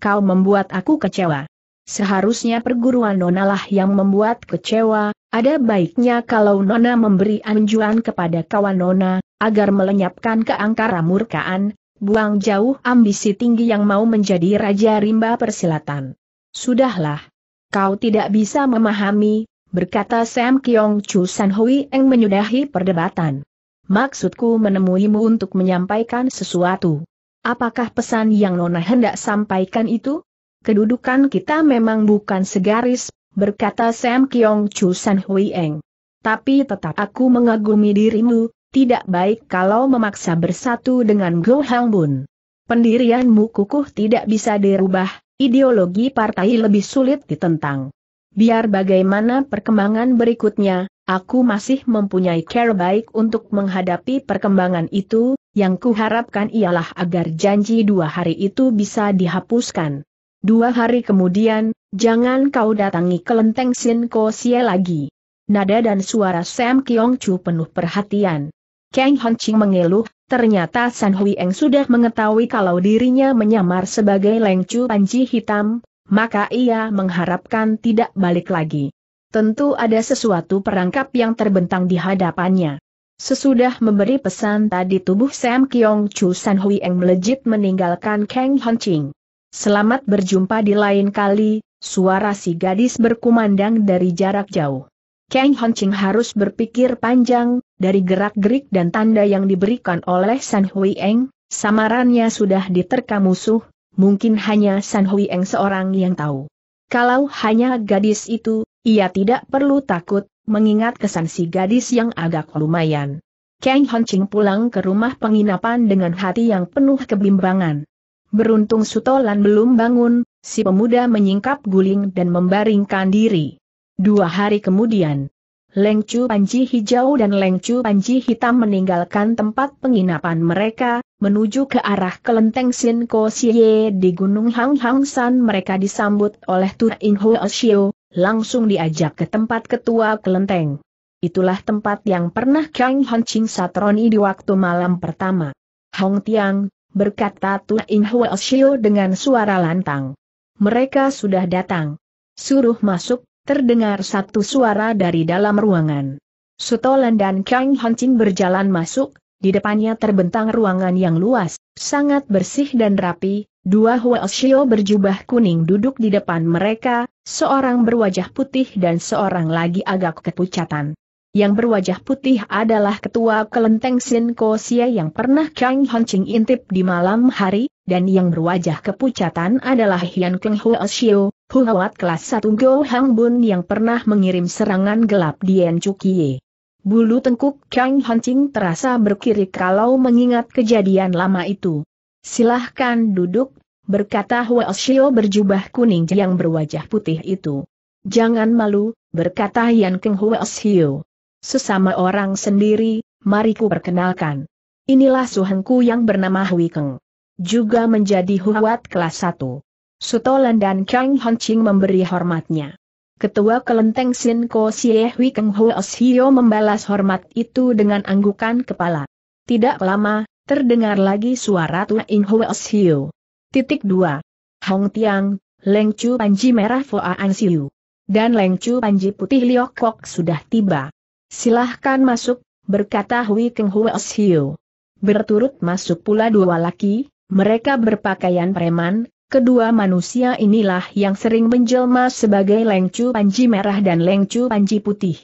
kau membuat aku kecewa. Seharusnya perguruan Nona lah yang membuat kecewa, ada baiknya kalau Nona memberi anjuran kepada kawan Nona, agar melenyapkan keangkara murkaan, buang jauh ambisi tinggi yang mau menjadi Raja Rimba Persilatan. Sudahlah. Kau tidak bisa memahami, berkata Sam Kyong Chu San Hui Eng menyudahi perdebatan. Maksudku menemuimu untuk menyampaikan sesuatu. Apakah pesan yang Nona hendak sampaikan itu? Kedudukan kita memang bukan segaris, berkata Sam Kiong Chu San Hui Eng. Tapi tetap aku mengagumi dirimu, tidak baik kalau memaksa bersatu dengan Go Hang Bun. Pendirianmu kukuh tidak bisa dirubah, ideologi partai lebih sulit ditentang. Biar bagaimana perkembangan berikutnya, aku masih mempunyai care baik untuk menghadapi perkembangan itu, yang kuharapkan ialah agar janji dua hari itu bisa dihapuskan. Dua hari kemudian, jangan kau datangi kelenteng Sin Ko lagi. Nada dan suara Sam Kiong Chu penuh perhatian. Kang Hon Ching mengeluh, ternyata San Hui Eng sudah mengetahui kalau dirinya menyamar sebagai Leng Chu Panji Hitam, maka ia mengharapkan tidak balik lagi. Tentu ada sesuatu perangkap yang terbentang di hadapannya. Sesudah memberi pesan tadi tubuh Sam Kiong Chu San Hui Eng melejit meninggalkan Kang Hon Ching. Selamat berjumpa di lain kali, suara si gadis berkumandang dari jarak jauh. Kang Hon Ching harus berpikir panjang, dari gerak-gerik dan tanda yang diberikan oleh San Hui Eng, samarannya sudah diterka musuh, mungkin hanya San Hui Eng seorang yang tahu. Kalau hanya gadis itu, ia tidak perlu takut, mengingat kesan si gadis yang agak lumayan. Kang Hanching pulang ke rumah penginapan dengan hati yang penuh kebimbangan. Beruntung Sutolan belum bangun, si pemuda menyingkap guling dan membaringkan diri. Dua hari kemudian, Lengcu Panji Hijau dan Lengcu Panji Hitam meninggalkan tempat penginapan mereka, menuju ke arah kelenteng Sin Ko di Gunung Hang Hang San mereka disambut oleh tur In Ho Shio, langsung diajak ke tempat ketua kelenteng. Itulah tempat yang pernah Kang Han Ching satroni di waktu malam pertama. Hong Tiang, berkata Tu In Hua Shio dengan suara lantang. Mereka sudah datang. Suruh masuk, terdengar satu suara dari dalam ruangan. Sutolan dan Kang Han Ching berjalan masuk, di depannya terbentang ruangan yang luas, sangat bersih dan rapi, Dua Huoshio berjubah kuning duduk di depan mereka, seorang berwajah putih dan seorang lagi agak kepucatan. Yang berwajah putih adalah ketua kelenteng Sin Xie yang pernah Kang Ching intip di malam hari, dan yang berwajah kepucatan adalah Hian Keng Huoshio, Huawat kelas 1 Go Hang Bun yang pernah mengirim serangan gelap di Dian Chukie. Bulu tengkuk Kang Ching terasa berkirik kalau mengingat kejadian lama itu. Silahkan duduk, berkata Huoshio berjubah kuning yang berwajah putih itu. Jangan malu, berkata Yan Keng Huoshio. Sesama orang sendiri, mari ku perkenalkan. Inilah suhengku yang bernama Hui Keng. Juga menjadi huwat kelas 1. Sutolan dan Kang Ching memberi hormatnya. Ketua Kelenteng Sin Ko Xie Hui Keng Huoshio membalas hormat itu dengan anggukan kepala. Tidak lama, Terdengar lagi suara Tua In Hwe Hiu. Titik 2. Hong Tiang, Leng Chu Panji Merah An Siu. Dan Leng Chu Panji Putih Liok Kok sudah tiba. Silahkan masuk, berkata Hui Keng Hwe Hiu. Berturut masuk pula dua laki, mereka berpakaian preman, kedua manusia inilah yang sering menjelma sebagai Leng Chu Panji Merah dan Leng Chu Panji Putih.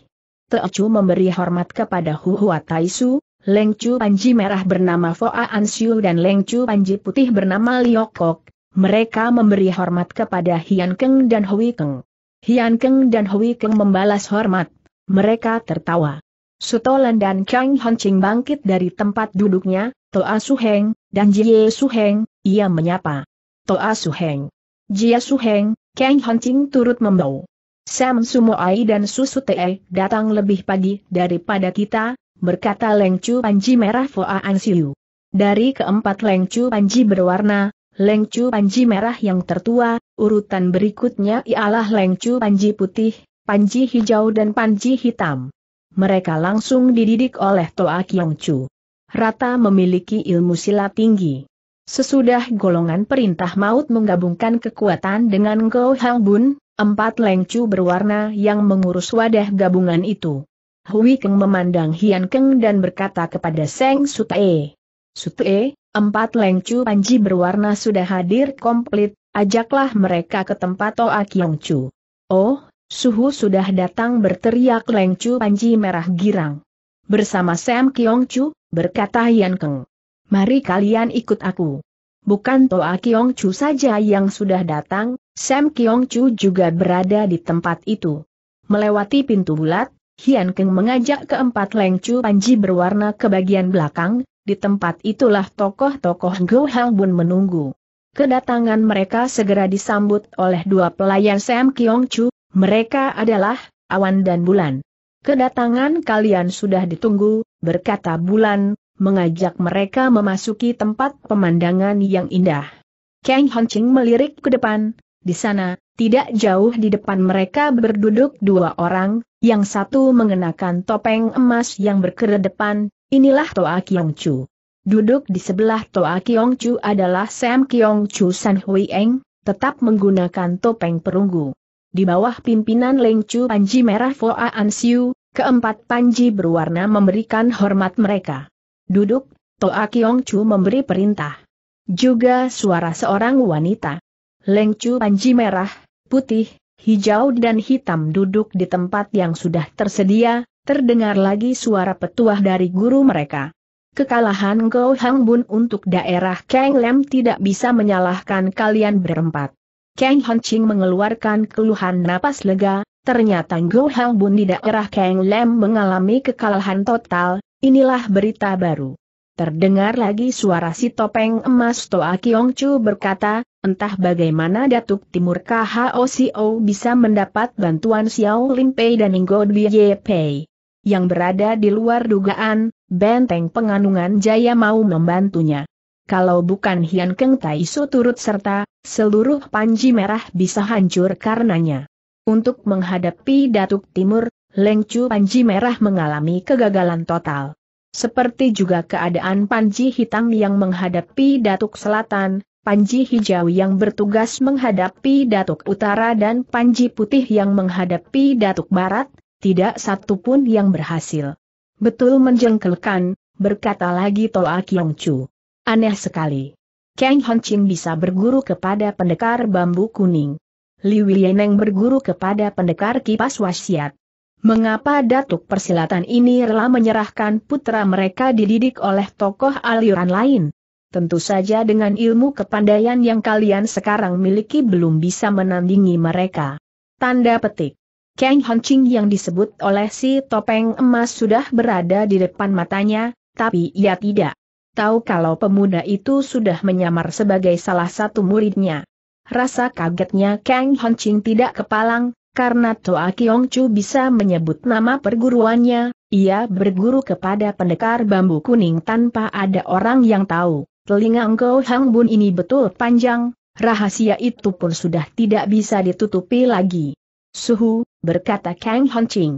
Teo Chu memberi hormat kepada Hu Tai Taisu, Lengcu anji Panji merah bernama Foa Ansiu dan Lengcu anji Panji putih bernama Liokok, mereka memberi hormat kepada Hian Keng dan Hui Keng. Hian Keng dan Hui Keng membalas hormat, mereka tertawa. Sutolan dan Chang Honching bangkit dari tempat duduknya, Toa Suheng, dan Jie Suheng, ia menyapa. Toa Suheng. Jia Suheng, Kang Honching turut membau. Sam Sumoai dan Susu Tee datang lebih pagi daripada kita, berkata Lengcu Panji merah voa ansiu Dari keempat Lengcu Panji berwarna, Lengcu Panji merah yang tertua, urutan berikutnya ialah Lengcu Panji putih, Panji hijau dan Panji hitam. Mereka langsung dididik oleh Toa Kyongcu. Rata memiliki ilmu silat tinggi. Sesudah golongan perintah maut menggabungkan kekuatan dengan Go Hang Bun, empat lengcu berwarna yang mengurus wadah gabungan itu. Hui Keng memandang Hian Keng dan berkata kepada Seng Sute. Sute, empat lengcu panji berwarna sudah hadir komplit, ajaklah mereka ke tempat Toa Kiong Chu. Oh, suhu sudah datang berteriak lengcu panji merah girang. Bersama Sam Kiong Chu, berkata Hian Keng. Mari kalian ikut aku. Bukan Toa Kiong Chu saja yang sudah datang, Sam Kiong Chu juga berada di tempat itu. Melewati pintu bulat, Hian Keng mengajak keempat lengcu panji berwarna ke bagian belakang, di tempat itulah tokoh-tokoh Go Bun menunggu. Kedatangan mereka segera disambut oleh dua pelayan Sam Kiong Chu, mereka adalah Awan dan Bulan. Kedatangan kalian sudah ditunggu, berkata Bulan, mengajak mereka memasuki tempat pemandangan yang indah. Kang Ching melirik ke depan, di sana, tidak jauh di depan mereka berduduk dua orang, yang satu mengenakan topeng emas yang berkeredepan, inilah Toa Kiong Chu. Duduk di sebelah Toa Kiong Chu adalah Sam Kiong Chu San Hui Eng, tetap menggunakan topeng perunggu. Di bawah pimpinan Leng Chu Panji Merah Foa An Siu, keempat Panji berwarna memberikan hormat mereka. Duduk, Toa Kiong Chu memberi perintah. Juga suara seorang wanita. Lengcu panji merah, putih, hijau dan hitam duduk di tempat yang sudah tersedia, terdengar lagi suara petuah dari guru mereka. Kekalahan Go Hang Bun untuk daerah Kang Lem tidak bisa menyalahkan kalian berempat. Kang Han Ching mengeluarkan keluhan napas lega, ternyata Go Hang Bun di daerah Kang Lem mengalami kekalahan total, inilah berita baru. Terdengar lagi suara si topeng emas Toa Kiong Chu berkata, entah bagaimana Datuk Timur KHOCO bisa mendapat bantuan Xiao Lin Pei dan Inggo Bie Pei. Yang berada di luar dugaan, benteng penganungan jaya mau membantunya. Kalau bukan Hian Keng Taisu turut serta, seluruh panji merah bisa hancur karenanya. Untuk menghadapi Datuk Timur, Leng Chu panji merah mengalami kegagalan total. Seperti juga keadaan Panji Hitam yang menghadapi Datuk Selatan, Panji Hijau yang bertugas menghadapi Datuk Utara dan Panji Putih yang menghadapi Datuk Barat, tidak satu pun yang berhasil. Betul menjengkelkan, berkata lagi Toa Kiong Chu. Aneh sekali. Kang Hon Chin bisa berguru kepada pendekar bambu kuning. Liu Yeneng berguru kepada pendekar kipas wasiat. Mengapa Datuk Persilatan ini rela menyerahkan putra mereka dididik oleh tokoh aliran lain? Tentu saja dengan ilmu kepandaian yang kalian sekarang miliki belum bisa menandingi mereka. Tanda petik. Kang Hanching yang disebut oleh si topeng emas sudah berada di depan matanya, tapi ia tidak tahu kalau pemuda itu sudah menyamar sebagai salah satu muridnya. Rasa kagetnya Kang Hanching tidak kepalang, karena Toa Kiong Chu bisa menyebut nama perguruannya, ia berguru kepada pendekar bambu kuning tanpa ada orang yang tahu. Telinga engkau Hang Bun ini betul panjang, rahasia itu pun sudah tidak bisa ditutupi lagi. Suhu, berkata Kang Hon Ching.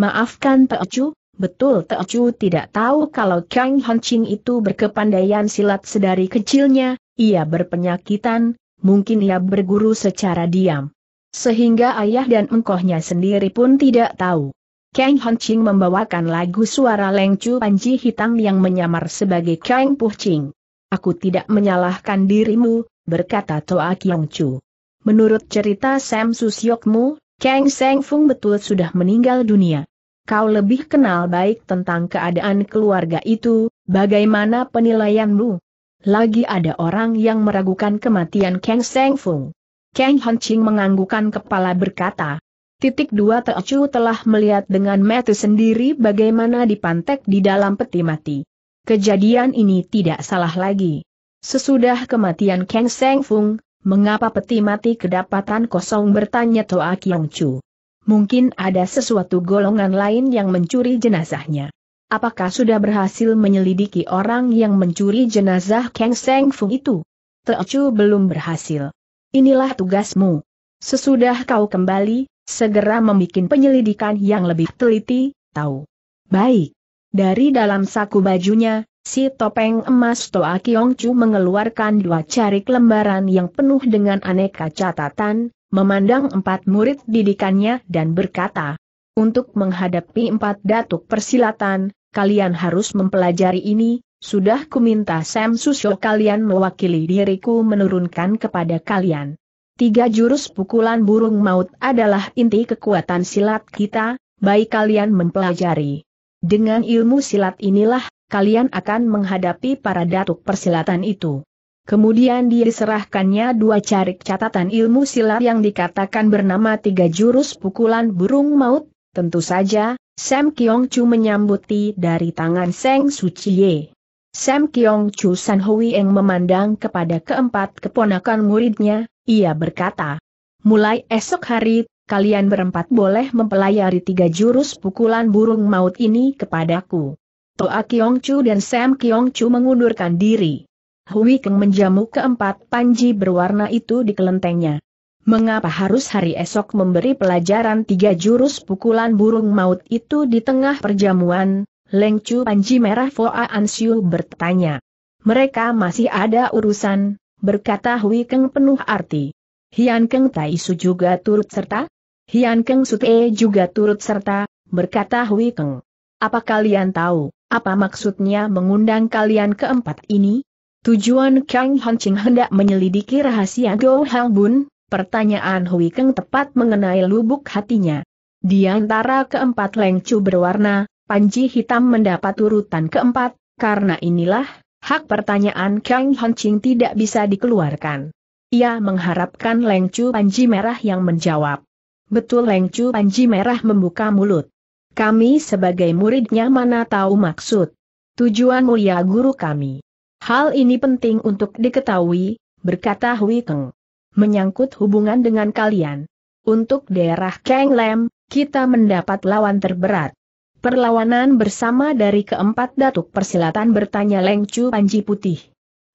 Maafkan Toa Chu. betul Chu tidak tahu kalau Kang Hon Ching itu berkepandaian silat sedari kecilnya, ia berpenyakitan, mungkin ia berguru secara diam sehingga ayah dan engkohnya sendiri pun tidak tahu. Kang Hon Ching membawakan lagu suara Leng Chu Panji Hitam yang menyamar sebagai Kang Puh Ching. Aku tidak menyalahkan dirimu, berkata Toa Kiong Chu. Menurut cerita Sam Susyokmu, Kang Seng Fung betul sudah meninggal dunia. Kau lebih kenal baik tentang keadaan keluarga itu, bagaimana penilaianmu? Lagi ada orang yang meragukan kematian Kang Seng Fung. Kang Ching menganggukan kepala berkata, Titik dua Teocu telah melihat dengan mata sendiri bagaimana dipantek di dalam peti mati. Kejadian ini tidak salah lagi. Sesudah kematian Kang Seng Fung, mengapa peti mati kedapatan kosong bertanya Toa Kiong Chu. Mungkin ada sesuatu golongan lain yang mencuri jenazahnya. Apakah sudah berhasil menyelidiki orang yang mencuri jenazah Kang Seng Fung itu? Teocu belum berhasil. Inilah tugasmu. Sesudah kau kembali, segera membuat penyelidikan yang lebih teliti, tahu. Baik. Dari dalam saku bajunya, si topeng emas Toa Chu mengeluarkan dua carik lembaran yang penuh dengan aneka catatan, memandang empat murid didikannya dan berkata, untuk menghadapi empat datuk persilatan, kalian harus mempelajari ini, sudah kuminta Sam Susyo kalian mewakili diriku menurunkan kepada kalian. Tiga jurus pukulan burung maut adalah inti kekuatan silat kita, baik kalian mempelajari. Dengan ilmu silat inilah, kalian akan menghadapi para datuk persilatan itu. Kemudian diserahkannya dua carik catatan ilmu silat yang dikatakan bernama tiga jurus pukulan burung maut, tentu saja, Sam Kyong Chu menyambuti dari tangan Seng Ye. Sam Kiong Chu San Hui yang memandang kepada keempat keponakan muridnya, ia berkata, Mulai esok hari, kalian berempat boleh mempelajari tiga jurus pukulan burung maut ini kepadaku. Toa Kiong Chu dan Sam Kiong Chu mengundurkan diri. Hui Keng menjamu keempat panji berwarna itu di kelentengnya. Mengapa harus hari esok memberi pelajaran tiga jurus pukulan burung maut itu di tengah perjamuan, Leng Chu Panji Merah Foa Ansiu bertanya. Mereka masih ada urusan, berkata Hui Keng penuh arti. Hian Keng Tai Su juga turut serta? Hian Keng Sute juga turut serta, berkata Hui Keng. Apa kalian tahu, apa maksudnya mengundang kalian keempat ini? Tujuan Kang Hancing hendak menyelidiki rahasia Go Hang Bun, pertanyaan Hui Keng tepat mengenai lubuk hatinya. Di antara keempat Leng berwarna, Panji Hitam mendapat urutan keempat, karena inilah, hak pertanyaan Kang Hon Ching tidak bisa dikeluarkan. Ia mengharapkan Chu Panji Merah yang menjawab. Betul Chu Panji Merah membuka mulut. Kami sebagai muridnya mana tahu maksud. Tujuan mulia guru kami. Hal ini penting untuk diketahui, berkata Hui Keng. Menyangkut hubungan dengan kalian. Untuk daerah Kang Lem, kita mendapat lawan terberat. Perlawanan bersama dari keempat datuk persilatan bertanya Leng Chu Panji Putih.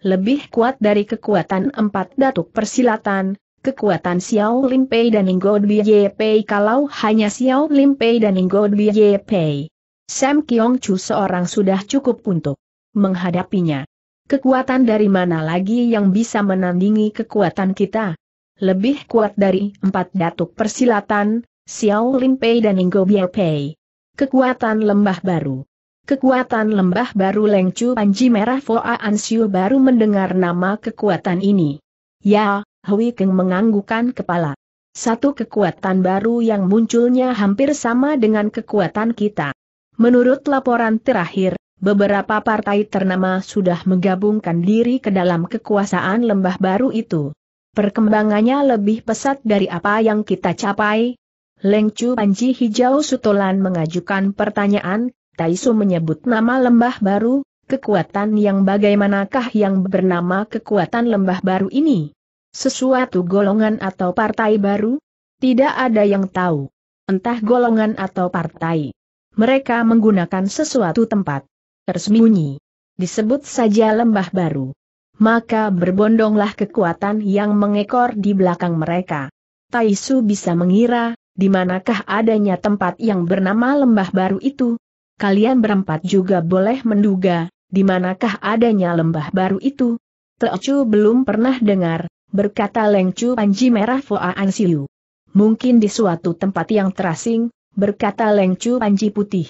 Lebih kuat dari kekuatan empat datuk persilatan, kekuatan Xiao Lim Pei dan Inggo Ye Pei kalau hanya Xiao Lim Pei dan Inggo Ye Pei. Sam Kiong Chu seorang sudah cukup untuk menghadapinya. Kekuatan dari mana lagi yang bisa menandingi kekuatan kita? Lebih kuat dari empat datuk persilatan, Xiao Lim Pei dan Inggo Ye Pei. Kekuatan lembah baru. Kekuatan lembah baru Lengcu Panji Merah Foa Ansiu baru mendengar nama kekuatan ini. Ya, Hui Keng menganggukkan kepala. Satu kekuatan baru yang munculnya hampir sama dengan kekuatan kita. Menurut laporan terakhir, beberapa partai ternama sudah menggabungkan diri ke dalam kekuasaan lembah baru itu. Perkembangannya lebih pesat dari apa yang kita capai, Leng Chu Panji Hijau Sutolan mengajukan pertanyaan, Taisu menyebut nama lembah baru, kekuatan yang bagaimanakah yang bernama kekuatan lembah baru ini? Sesuatu golongan atau partai baru? Tidak ada yang tahu. Entah golongan atau partai. Mereka menggunakan sesuatu tempat. Tersembunyi. Disebut saja lembah baru. Maka berbondonglah kekuatan yang mengekor di belakang mereka. Taisu bisa mengira, di manakah adanya tempat yang bernama lembah baru itu? Kalian berempat juga boleh menduga, di manakah adanya lembah baru itu? Teocu belum pernah dengar, berkata Lengcu Panji Merah Foa Ansiu. Mungkin di suatu tempat yang terasing, berkata Lengcu Panji Putih.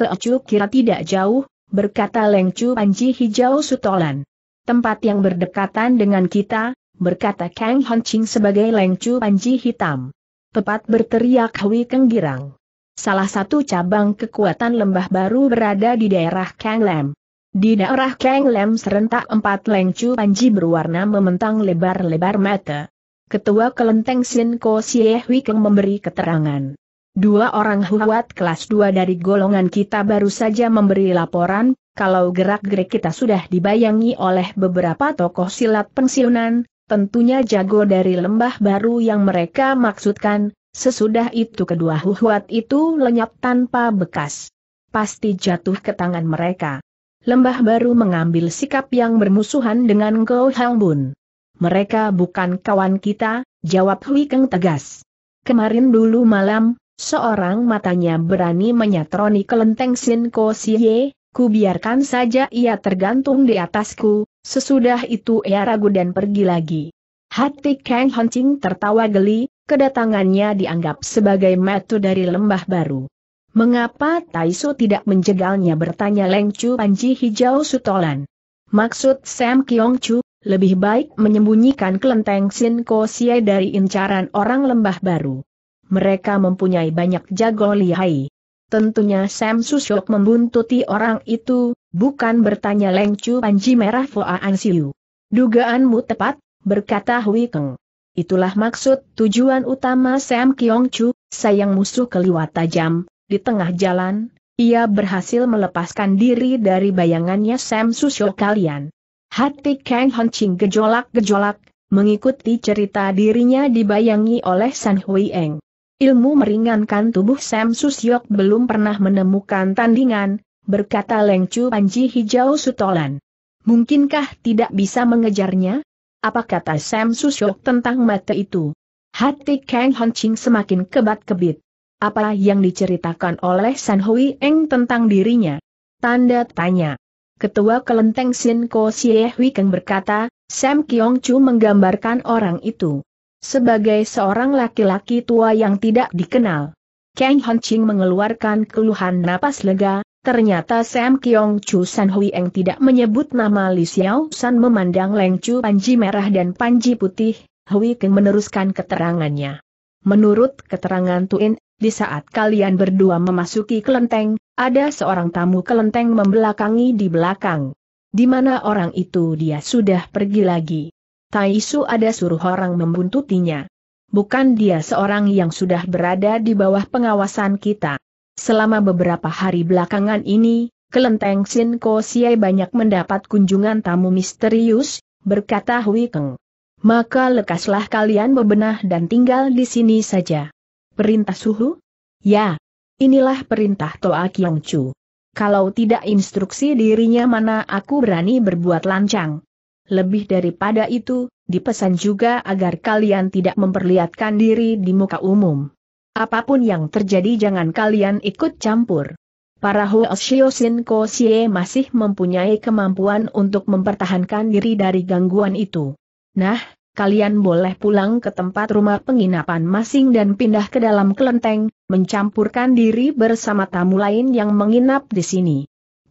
Teocu kira tidak jauh, berkata Lengcu Panji Hijau Sutolan. Tempat yang berdekatan dengan kita, berkata Kang Honching sebagai Lengcu Panji Hitam tepat berteriak Hui girang. Salah satu cabang kekuatan lembah baru berada di daerah Kang lem. Di daerah Kang lem serentak empat lengcu panji berwarna mementang lebar-lebar mata. Ketua Kelenteng Sin Ko Sieh Hui Keng memberi keterangan. Dua orang huwat kelas dua dari golongan kita baru saja memberi laporan, kalau gerak-gerik kita sudah dibayangi oleh beberapa tokoh silat pensiunan, tentunya jago dari lembah baru yang mereka maksudkan, sesudah itu kedua huhuat itu lenyap tanpa bekas. Pasti jatuh ke tangan mereka. Lembah baru mengambil sikap yang bermusuhan dengan Gou Hang Bun. Mereka bukan kawan kita, jawab Hui Keng tegas. Kemarin dulu malam, seorang matanya berani menyatroni kelenteng Sin Ko Siye, ku biarkan saja ia tergantung di atasku, sesudah itu ia ragu dan pergi lagi. Hati Kang Hancing tertawa geli, kedatangannya dianggap sebagai metu dari lembah baru. Mengapa Taiso tidak menjegalnya bertanya Leng Chu Panji Hijau Sutolan. Maksud Sam Kiong Chu, lebih baik menyembunyikan kelenteng Sin Kosie dari incaran orang lembah baru. Mereka mempunyai banyak jago lihai. Tentunya Sam Susyok membuntuti orang itu, bukan bertanya Leng Chu Panji Merah voa ansiu. Dugaanmu tepat, berkata Hui Keng. Itulah maksud tujuan utama Sam Kiong Chu, sayang musuh keliwat tajam, di tengah jalan, ia berhasil melepaskan diri dari bayangannya Sam Susyok kalian. Hati Kang Ching gejolak-gejolak, mengikuti cerita dirinya dibayangi oleh San Hui Eng. Ilmu meringankan tubuh Sam Susyok belum pernah menemukan tandingan, berkata Leng Chu Panji Hijau Sutolan. Mungkinkah tidak bisa mengejarnya? Apa kata Sam Susyok tentang mata itu? Hati Kang Ching semakin kebat-kebit. Apa yang diceritakan oleh San Hui Eng tentang dirinya? Tanda tanya. Ketua Kelenteng Sin Ko Sieh Hui Keng berkata, Sam Kyong Chu menggambarkan orang itu. Sebagai seorang laki-laki tua yang tidak dikenal. Kang Ching mengeluarkan keluhan napas lega, ternyata Sam Kiong Chu San Hui Eng tidak menyebut nama Li Xiao San memandang Leng Chu Panji merah dan Panji putih, Hui Keng meneruskan keterangannya. Menurut keterangan Tuin, di saat kalian berdua memasuki kelenteng, ada seorang tamu kelenteng membelakangi di belakang. Di mana orang itu dia sudah pergi lagi. Taisu ada suruh orang membuntutinya. Bukan dia seorang yang sudah berada di bawah pengawasan kita. Selama beberapa hari belakangan ini, kelenteng Sin Ko Siai banyak mendapat kunjungan tamu misterius, berkata Hui Keng. Maka lekaslah kalian bebenah dan tinggal di sini saja. Perintah suhu? Ya. Inilah perintah Toa Kiong Chu. Kalau tidak instruksi dirinya mana aku berani berbuat lancang. Lebih daripada itu, dipesan juga agar kalian tidak memperlihatkan diri di muka umum. Apapun yang terjadi jangan kalian ikut campur. Para Hoshiosin Kosie masih mempunyai kemampuan untuk mempertahankan diri dari gangguan itu. Nah, kalian boleh pulang ke tempat rumah penginapan masing dan pindah ke dalam kelenteng, mencampurkan diri bersama tamu lain yang menginap di sini.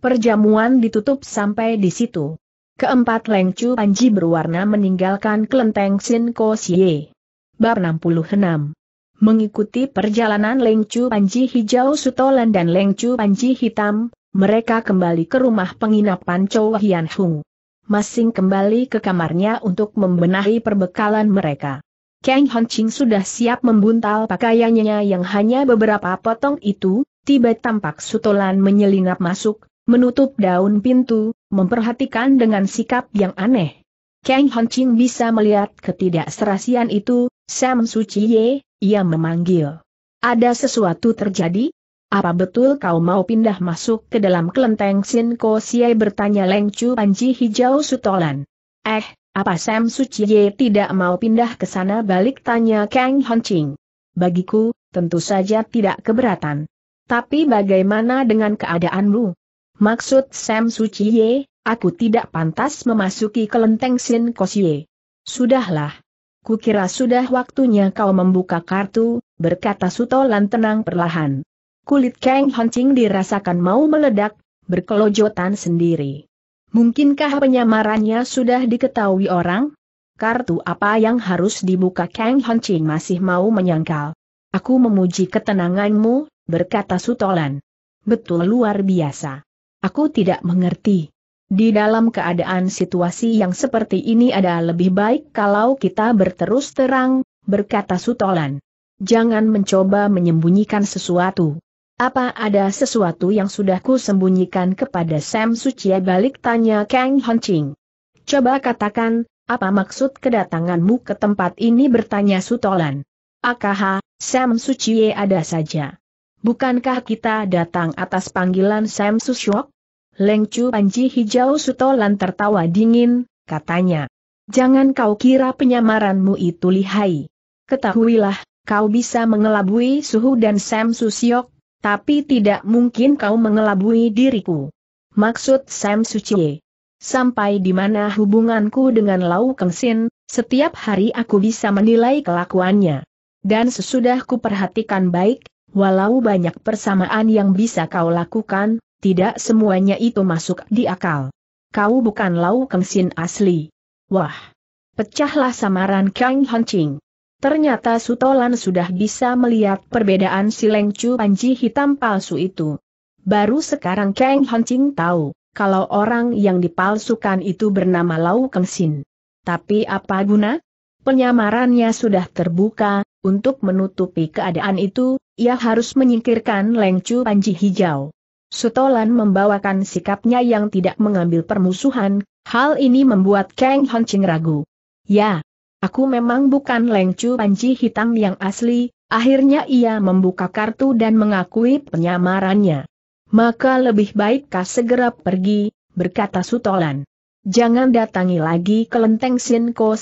Perjamuan ditutup sampai di situ. Keempat Lengcu Panji berwarna meninggalkan kelenteng Sin Ko Xie. Bab 66 Mengikuti perjalanan Lengcu Panji Hijau Sutolan dan Lengcu Panji Hitam, mereka kembali ke rumah penginapan Chow Hian Hung. Masing kembali ke kamarnya untuk membenahi perbekalan mereka. Kang Hongqing sudah siap membuntal pakaiannya yang hanya beberapa potong itu, tiba tampak Sutolan menyelinap masuk, menutup daun pintu, memperhatikan dengan sikap yang aneh. Kang Honching bisa melihat ketidakserasian itu, Sam Suci Ye, ia memanggil. Ada sesuatu terjadi? Apa betul kau mau pindah masuk ke dalam kelenteng Sin Ko Siye bertanya Leng Chu Panji Hijau Sutolan. Eh, apa Sam Suci Ye tidak mau pindah ke sana balik tanya Kang Honching. Bagiku, tentu saja tidak keberatan. Tapi bagaimana dengan keadaanmu? Maksud Sam Suciye, aku tidak pantas memasuki kelenteng Sin Kosye. Sudahlah. Kukira sudah waktunya kau membuka kartu, berkata Sutolan tenang perlahan. Kulit Kang Hancing dirasakan mau meledak, berkelojotan sendiri. Mungkinkah penyamarannya sudah diketahui orang? Kartu apa yang harus dibuka Kang Hancing masih mau menyangkal. Aku memuji ketenanganmu, berkata Sutolan. Betul luar biasa. Aku tidak mengerti. Di dalam keadaan situasi yang seperti ini ada lebih baik kalau kita berterus terang, berkata Sutolan. Jangan mencoba menyembunyikan sesuatu. Apa ada sesuatu yang sudah ku sembunyikan kepada Sam Suci balik tanya Kang Hancing. Coba katakan, apa maksud kedatanganmu ke tempat ini bertanya Sutolan. Akaha, Sam Suci ada saja. Bukankah kita datang atas panggilan Sam Sushok? Leng Panji Hijau Sutolan tertawa dingin, katanya. Jangan kau kira penyamaranmu itu lihai. Ketahuilah, kau bisa mengelabui Suhu dan Sam Sushok, tapi tidak mungkin kau mengelabui diriku. Maksud Sam Suciye. Sampai di mana hubunganku dengan Lau Kengsin, setiap hari aku bisa menilai kelakuannya. Dan sesudah ku perhatikan baik, Walau banyak persamaan yang bisa kau lakukan, tidak semuanya itu masuk di akal. Kau bukan Lau Kengsin asli. Wah! Pecahlah samaran Kang Hancing. Ternyata Sutolan sudah bisa melihat perbedaan si lengcu panji hitam palsu itu. Baru sekarang Kang Hancing tahu, kalau orang yang dipalsukan itu bernama Lau Kengsin. Tapi apa guna? Penyamarannya sudah terbuka, untuk menutupi keadaan itu, ia harus menyingkirkan Lengcu Panji Hijau. Sutolan membawakan sikapnya yang tidak mengambil permusuhan, hal ini membuat Kang Hongcing ragu. Ya, aku memang bukan Lengcu Panji Hitam yang asli, akhirnya ia membuka kartu dan mengakui penyamarannya. Maka lebih baik kau segera pergi, berkata Sutolan. Jangan datangi lagi ke lenteng Sin Ko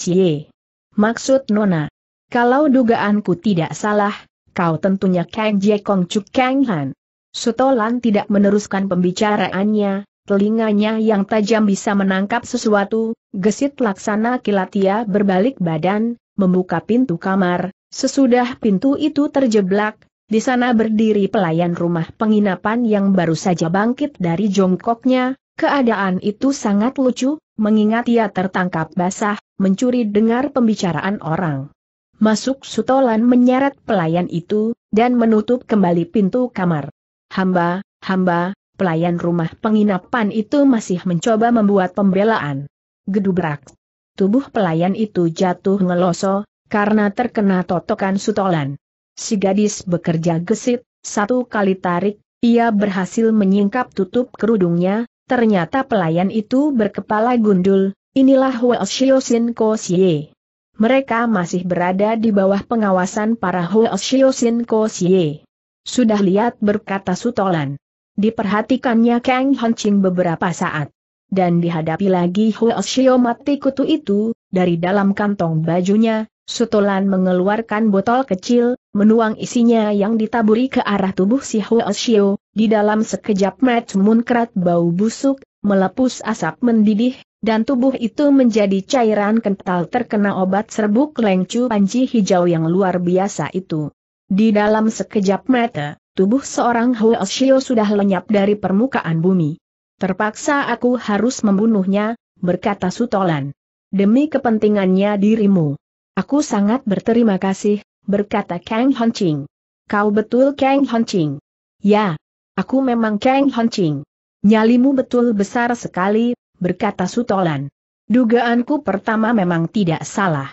Maksud Nona. Kalau dugaanku tidak salah, kau tentunya Kang Jie Kong Chuk Kang Han. Sutolan tidak meneruskan pembicaraannya, telinganya yang tajam bisa menangkap sesuatu, gesit laksana kilatia berbalik badan, membuka pintu kamar, sesudah pintu itu terjeblak, di sana berdiri pelayan rumah penginapan yang baru saja bangkit dari jongkoknya, keadaan itu sangat lucu, mengingat ia tertangkap basah, mencuri dengar pembicaraan orang. Masuk Sutolan menyeret pelayan itu, dan menutup kembali pintu kamar. Hamba, hamba, pelayan rumah penginapan itu masih mencoba membuat pembelaan. Gedubrak. Tubuh pelayan itu jatuh ngeloso, karena terkena totokan Sutolan. Si gadis bekerja gesit, satu kali tarik, ia berhasil menyingkap tutup kerudungnya, ternyata pelayan itu berkepala gundul, inilah Welshio Sin Kosye mereka masih berada di bawah pengawasan para Hoshio Ko Xie. Sudah lihat berkata Sutolan. Diperhatikannya Kang Hancing beberapa saat. Dan dihadapi lagi Hoshio mati kutu itu, dari dalam kantong bajunya, Sutolan mengeluarkan botol kecil, menuang isinya yang ditaburi ke arah tubuh si Hoshio, di dalam sekejap match munkrat bau busuk, melepus asap mendidih, dan tubuh itu menjadi cairan kental terkena obat serbuk lengcu panci hijau yang luar biasa itu. Di dalam sekejap mata, tubuh seorang Huoshio sudah lenyap dari permukaan bumi. Terpaksa aku harus membunuhnya, berkata Sutolan. Demi kepentingannya dirimu. Aku sangat berterima kasih, berkata Kang Honching. Kau betul Kang Honching. Ya, aku memang Kang Honching. Nyalimu betul besar sekali, berkata Sutolan. Dugaanku pertama memang tidak salah.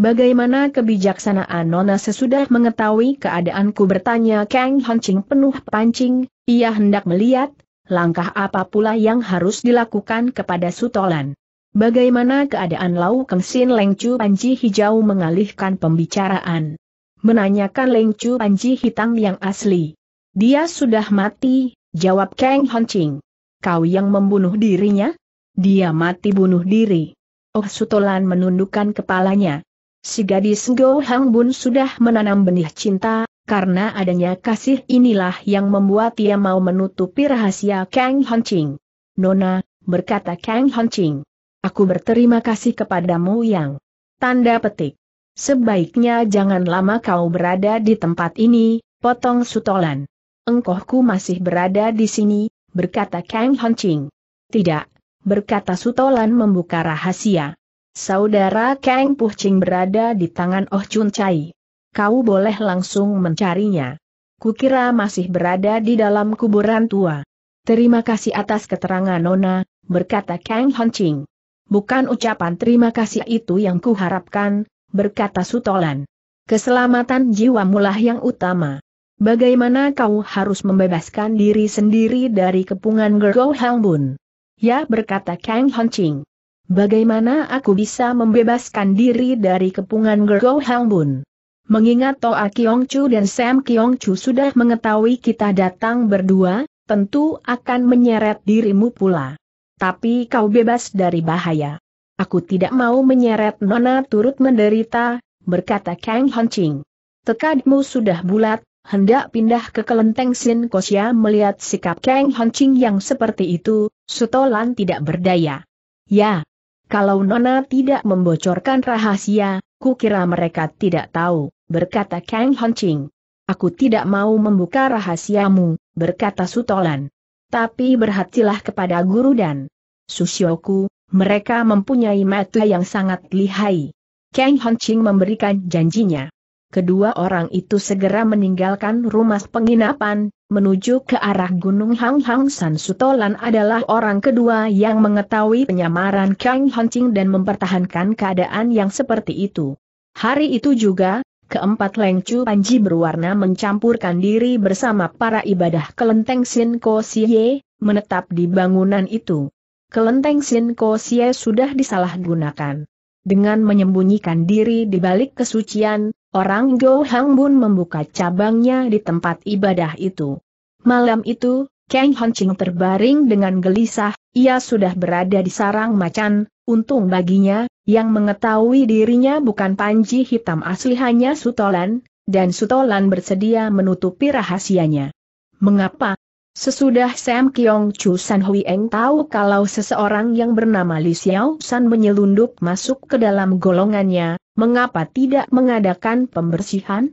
Bagaimana kebijaksanaan Nona sesudah mengetahui keadaanku bertanya Kang Hancing penuh pancing, ia hendak melihat, langkah apa pula yang harus dilakukan kepada Sutolan. Bagaimana keadaan Lau Kengsin Lengcu Panji Hijau mengalihkan pembicaraan. Menanyakan Lengcu Panji Hitam yang asli. Dia sudah mati, jawab Kang Hancing. Kau yang membunuh dirinya? Dia mati bunuh diri. Oh Sutolan menundukkan kepalanya. Si gadis Go Hang Bun sudah menanam benih cinta, karena adanya kasih inilah yang membuat ia mau menutupi rahasia Kang Ching. Nona, berkata Kang Ching, Aku berterima kasih kepadamu yang... Tanda petik. Sebaiknya jangan lama kau berada di tempat ini, potong Sutolan. Engkohku masih berada di sini, berkata Kang Ching. Tidak, berkata Sutolan membuka rahasia. Saudara Kang Puhcing berada di tangan Oh Chun Chai. Kau boleh langsung mencarinya. Kukira masih berada di dalam kuburan tua. Terima kasih atas keterangan Nona, berkata Kang Ching. Bukan ucapan terima kasih itu yang kuharapkan, berkata Sutolan. Keselamatan jiwa mulah yang utama. Bagaimana kau harus membebaskan diri sendiri dari kepungan Gergo Hangbun? Ya berkata Kang Hongqing. Bagaimana aku bisa membebaskan diri dari kepungan Gergo Hangbun? Mengingat Toa Kiong Chu dan Sam Kiong Chu sudah mengetahui kita datang berdua, tentu akan menyeret dirimu pula. Tapi kau bebas dari bahaya. Aku tidak mau menyeret Nona turut menderita, berkata Kang Hongqing. Tekadmu sudah bulat, hendak pindah ke kelenteng Sin Kosia melihat sikap Kang Hancing yang seperti itu, Sutolan tidak berdaya. Ya, kalau Nona tidak membocorkan rahasia, kukira mereka tidak tahu, berkata Kang Hancing. Aku tidak mau membuka rahasiamu, berkata Sutolan. Tapi berhatilah kepada guru dan Susyoku, mereka mempunyai mata yang sangat lihai. Kang Hancing memberikan janjinya kedua orang itu segera meninggalkan rumah penginapan, menuju ke arah Gunung Hang Hang San Sutolan adalah orang kedua yang mengetahui penyamaran Kang Hancing dan mempertahankan keadaan yang seperti itu. Hari itu juga, keempat Lengcu Panji berwarna mencampurkan diri bersama para ibadah kelenteng Sin Ko Siye, menetap di bangunan itu. Kelenteng Sin Ko Siye sudah disalahgunakan. Dengan menyembunyikan diri di balik kesucian, Orang Go Hang Bun membuka cabangnya di tempat ibadah itu. Malam itu, Kang Ching terbaring dengan gelisah, ia sudah berada di sarang macan, untung baginya, yang mengetahui dirinya bukan panji hitam asli hanya Sutolan, dan Sutolan bersedia menutupi rahasianya. Mengapa? Sesudah Sam Kiong Chu San Hui Eng tahu kalau seseorang yang bernama Li Xiao San menyelundup masuk ke dalam golongannya, mengapa tidak mengadakan pembersihan?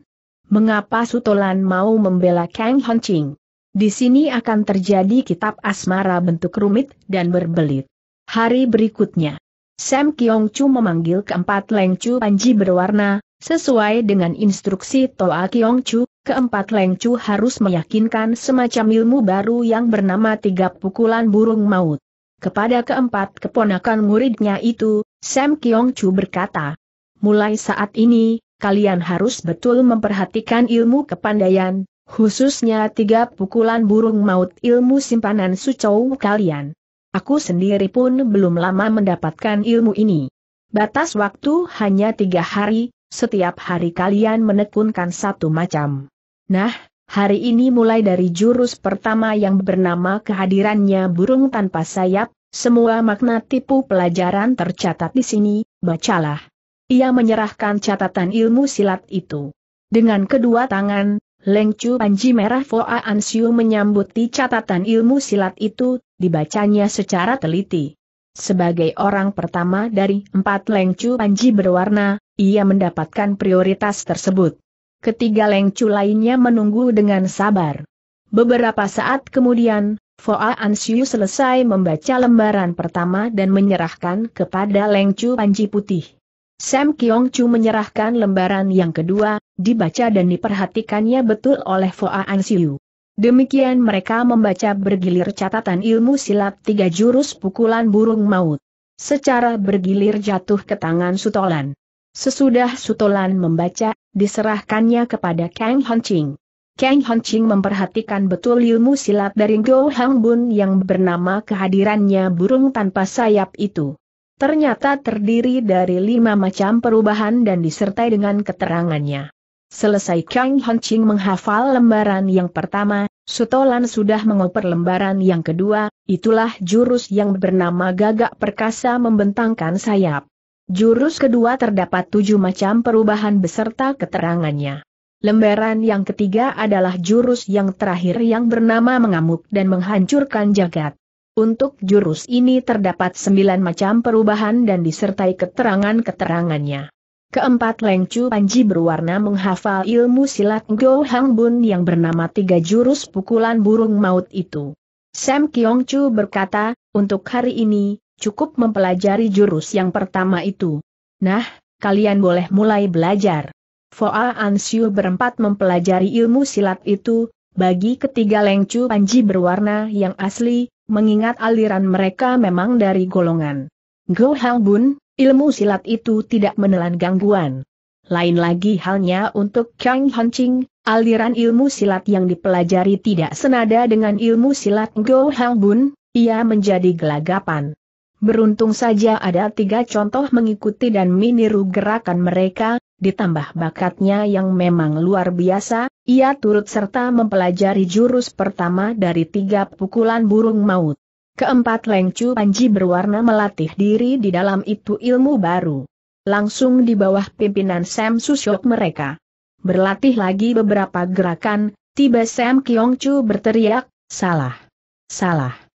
Mengapa Sutolan mau membela Kang Hancing? Di sini akan terjadi kitab asmara bentuk rumit dan berbelit. Hari berikutnya, Sam Kiong Chu memanggil keempat Leng Chu Panji berwarna, sesuai dengan instruksi Toa Kiong Chu, keempat Leng Chu harus meyakinkan semacam ilmu baru yang bernama tiga pukulan burung maut. Kepada keempat keponakan muridnya itu, Sam Kiong Chu berkata, mulai saat ini, kalian harus betul memperhatikan ilmu kepandaian, khususnya tiga pukulan burung maut ilmu simpanan sucou kalian. Aku sendiri pun belum lama mendapatkan ilmu ini. Batas waktu hanya tiga hari, setiap hari kalian menekunkan satu macam. Nah, hari ini mulai dari jurus pertama yang bernama kehadirannya burung tanpa sayap, semua makna tipu pelajaran tercatat di sini, bacalah. Ia menyerahkan catatan ilmu silat itu. Dengan kedua tangan, Leng Chu Panji Merah Foa Ansiu menyambuti catatan ilmu silat itu, dibacanya secara teliti. Sebagai orang pertama dari empat Leng Chu Panji berwarna, ia mendapatkan prioritas tersebut. Ketiga Leng Chu lainnya menunggu dengan sabar. Beberapa saat kemudian, Foa Ansiu selesai membaca lembaran pertama dan menyerahkan kepada Leng Chu Panji Putih. Sam Kiong Chu menyerahkan lembaran yang kedua, dibaca dan diperhatikannya betul oleh Foa An Siu. Demikian mereka membaca bergilir catatan ilmu silat tiga jurus pukulan burung maut. Secara bergilir jatuh ke tangan Sutolan. Sesudah Sutolan membaca, diserahkannya kepada Kang Honching. Kang Honching memperhatikan betul ilmu silat dari Go Hang Bun yang bernama kehadirannya burung tanpa sayap itu ternyata terdiri dari lima macam perubahan dan disertai dengan keterangannya. Selesai Kang Hanching menghafal lembaran yang pertama, Sutolan sudah mengoper lembaran yang kedua, itulah jurus yang bernama Gagak Perkasa membentangkan sayap. Jurus kedua terdapat tujuh macam perubahan beserta keterangannya. Lembaran yang ketiga adalah jurus yang terakhir yang bernama mengamuk dan menghancurkan jagat. Untuk jurus ini terdapat sembilan macam perubahan dan disertai keterangan-keterangannya. Keempat Leng Panji berwarna menghafal ilmu silat Go Hang Bun yang bernama tiga jurus pukulan burung maut itu. Sam Kiong Chu berkata, untuk hari ini, cukup mempelajari jurus yang pertama itu. Nah, kalian boleh mulai belajar. Foa Siu berempat mempelajari ilmu silat itu, bagi ketiga Leng Panji berwarna yang asli, mengingat aliran mereka memang dari golongan Go Hang Bun, ilmu silat itu tidak menelan gangguan. Lain lagi halnya untuk Kang Ching, aliran ilmu silat yang dipelajari tidak senada dengan ilmu silat Go Hang Bun, ia menjadi gelagapan. Beruntung saja ada tiga contoh mengikuti dan meniru gerakan mereka, ditambah bakatnya yang memang luar biasa, ia turut serta mempelajari jurus pertama dari tiga pukulan burung maut. Keempat Lengcu Panji berwarna melatih diri di dalam itu ilmu baru. Langsung di bawah pimpinan Sam Susyok mereka. Berlatih lagi beberapa gerakan, tiba Sam Kyongcu berteriak, salah, salah.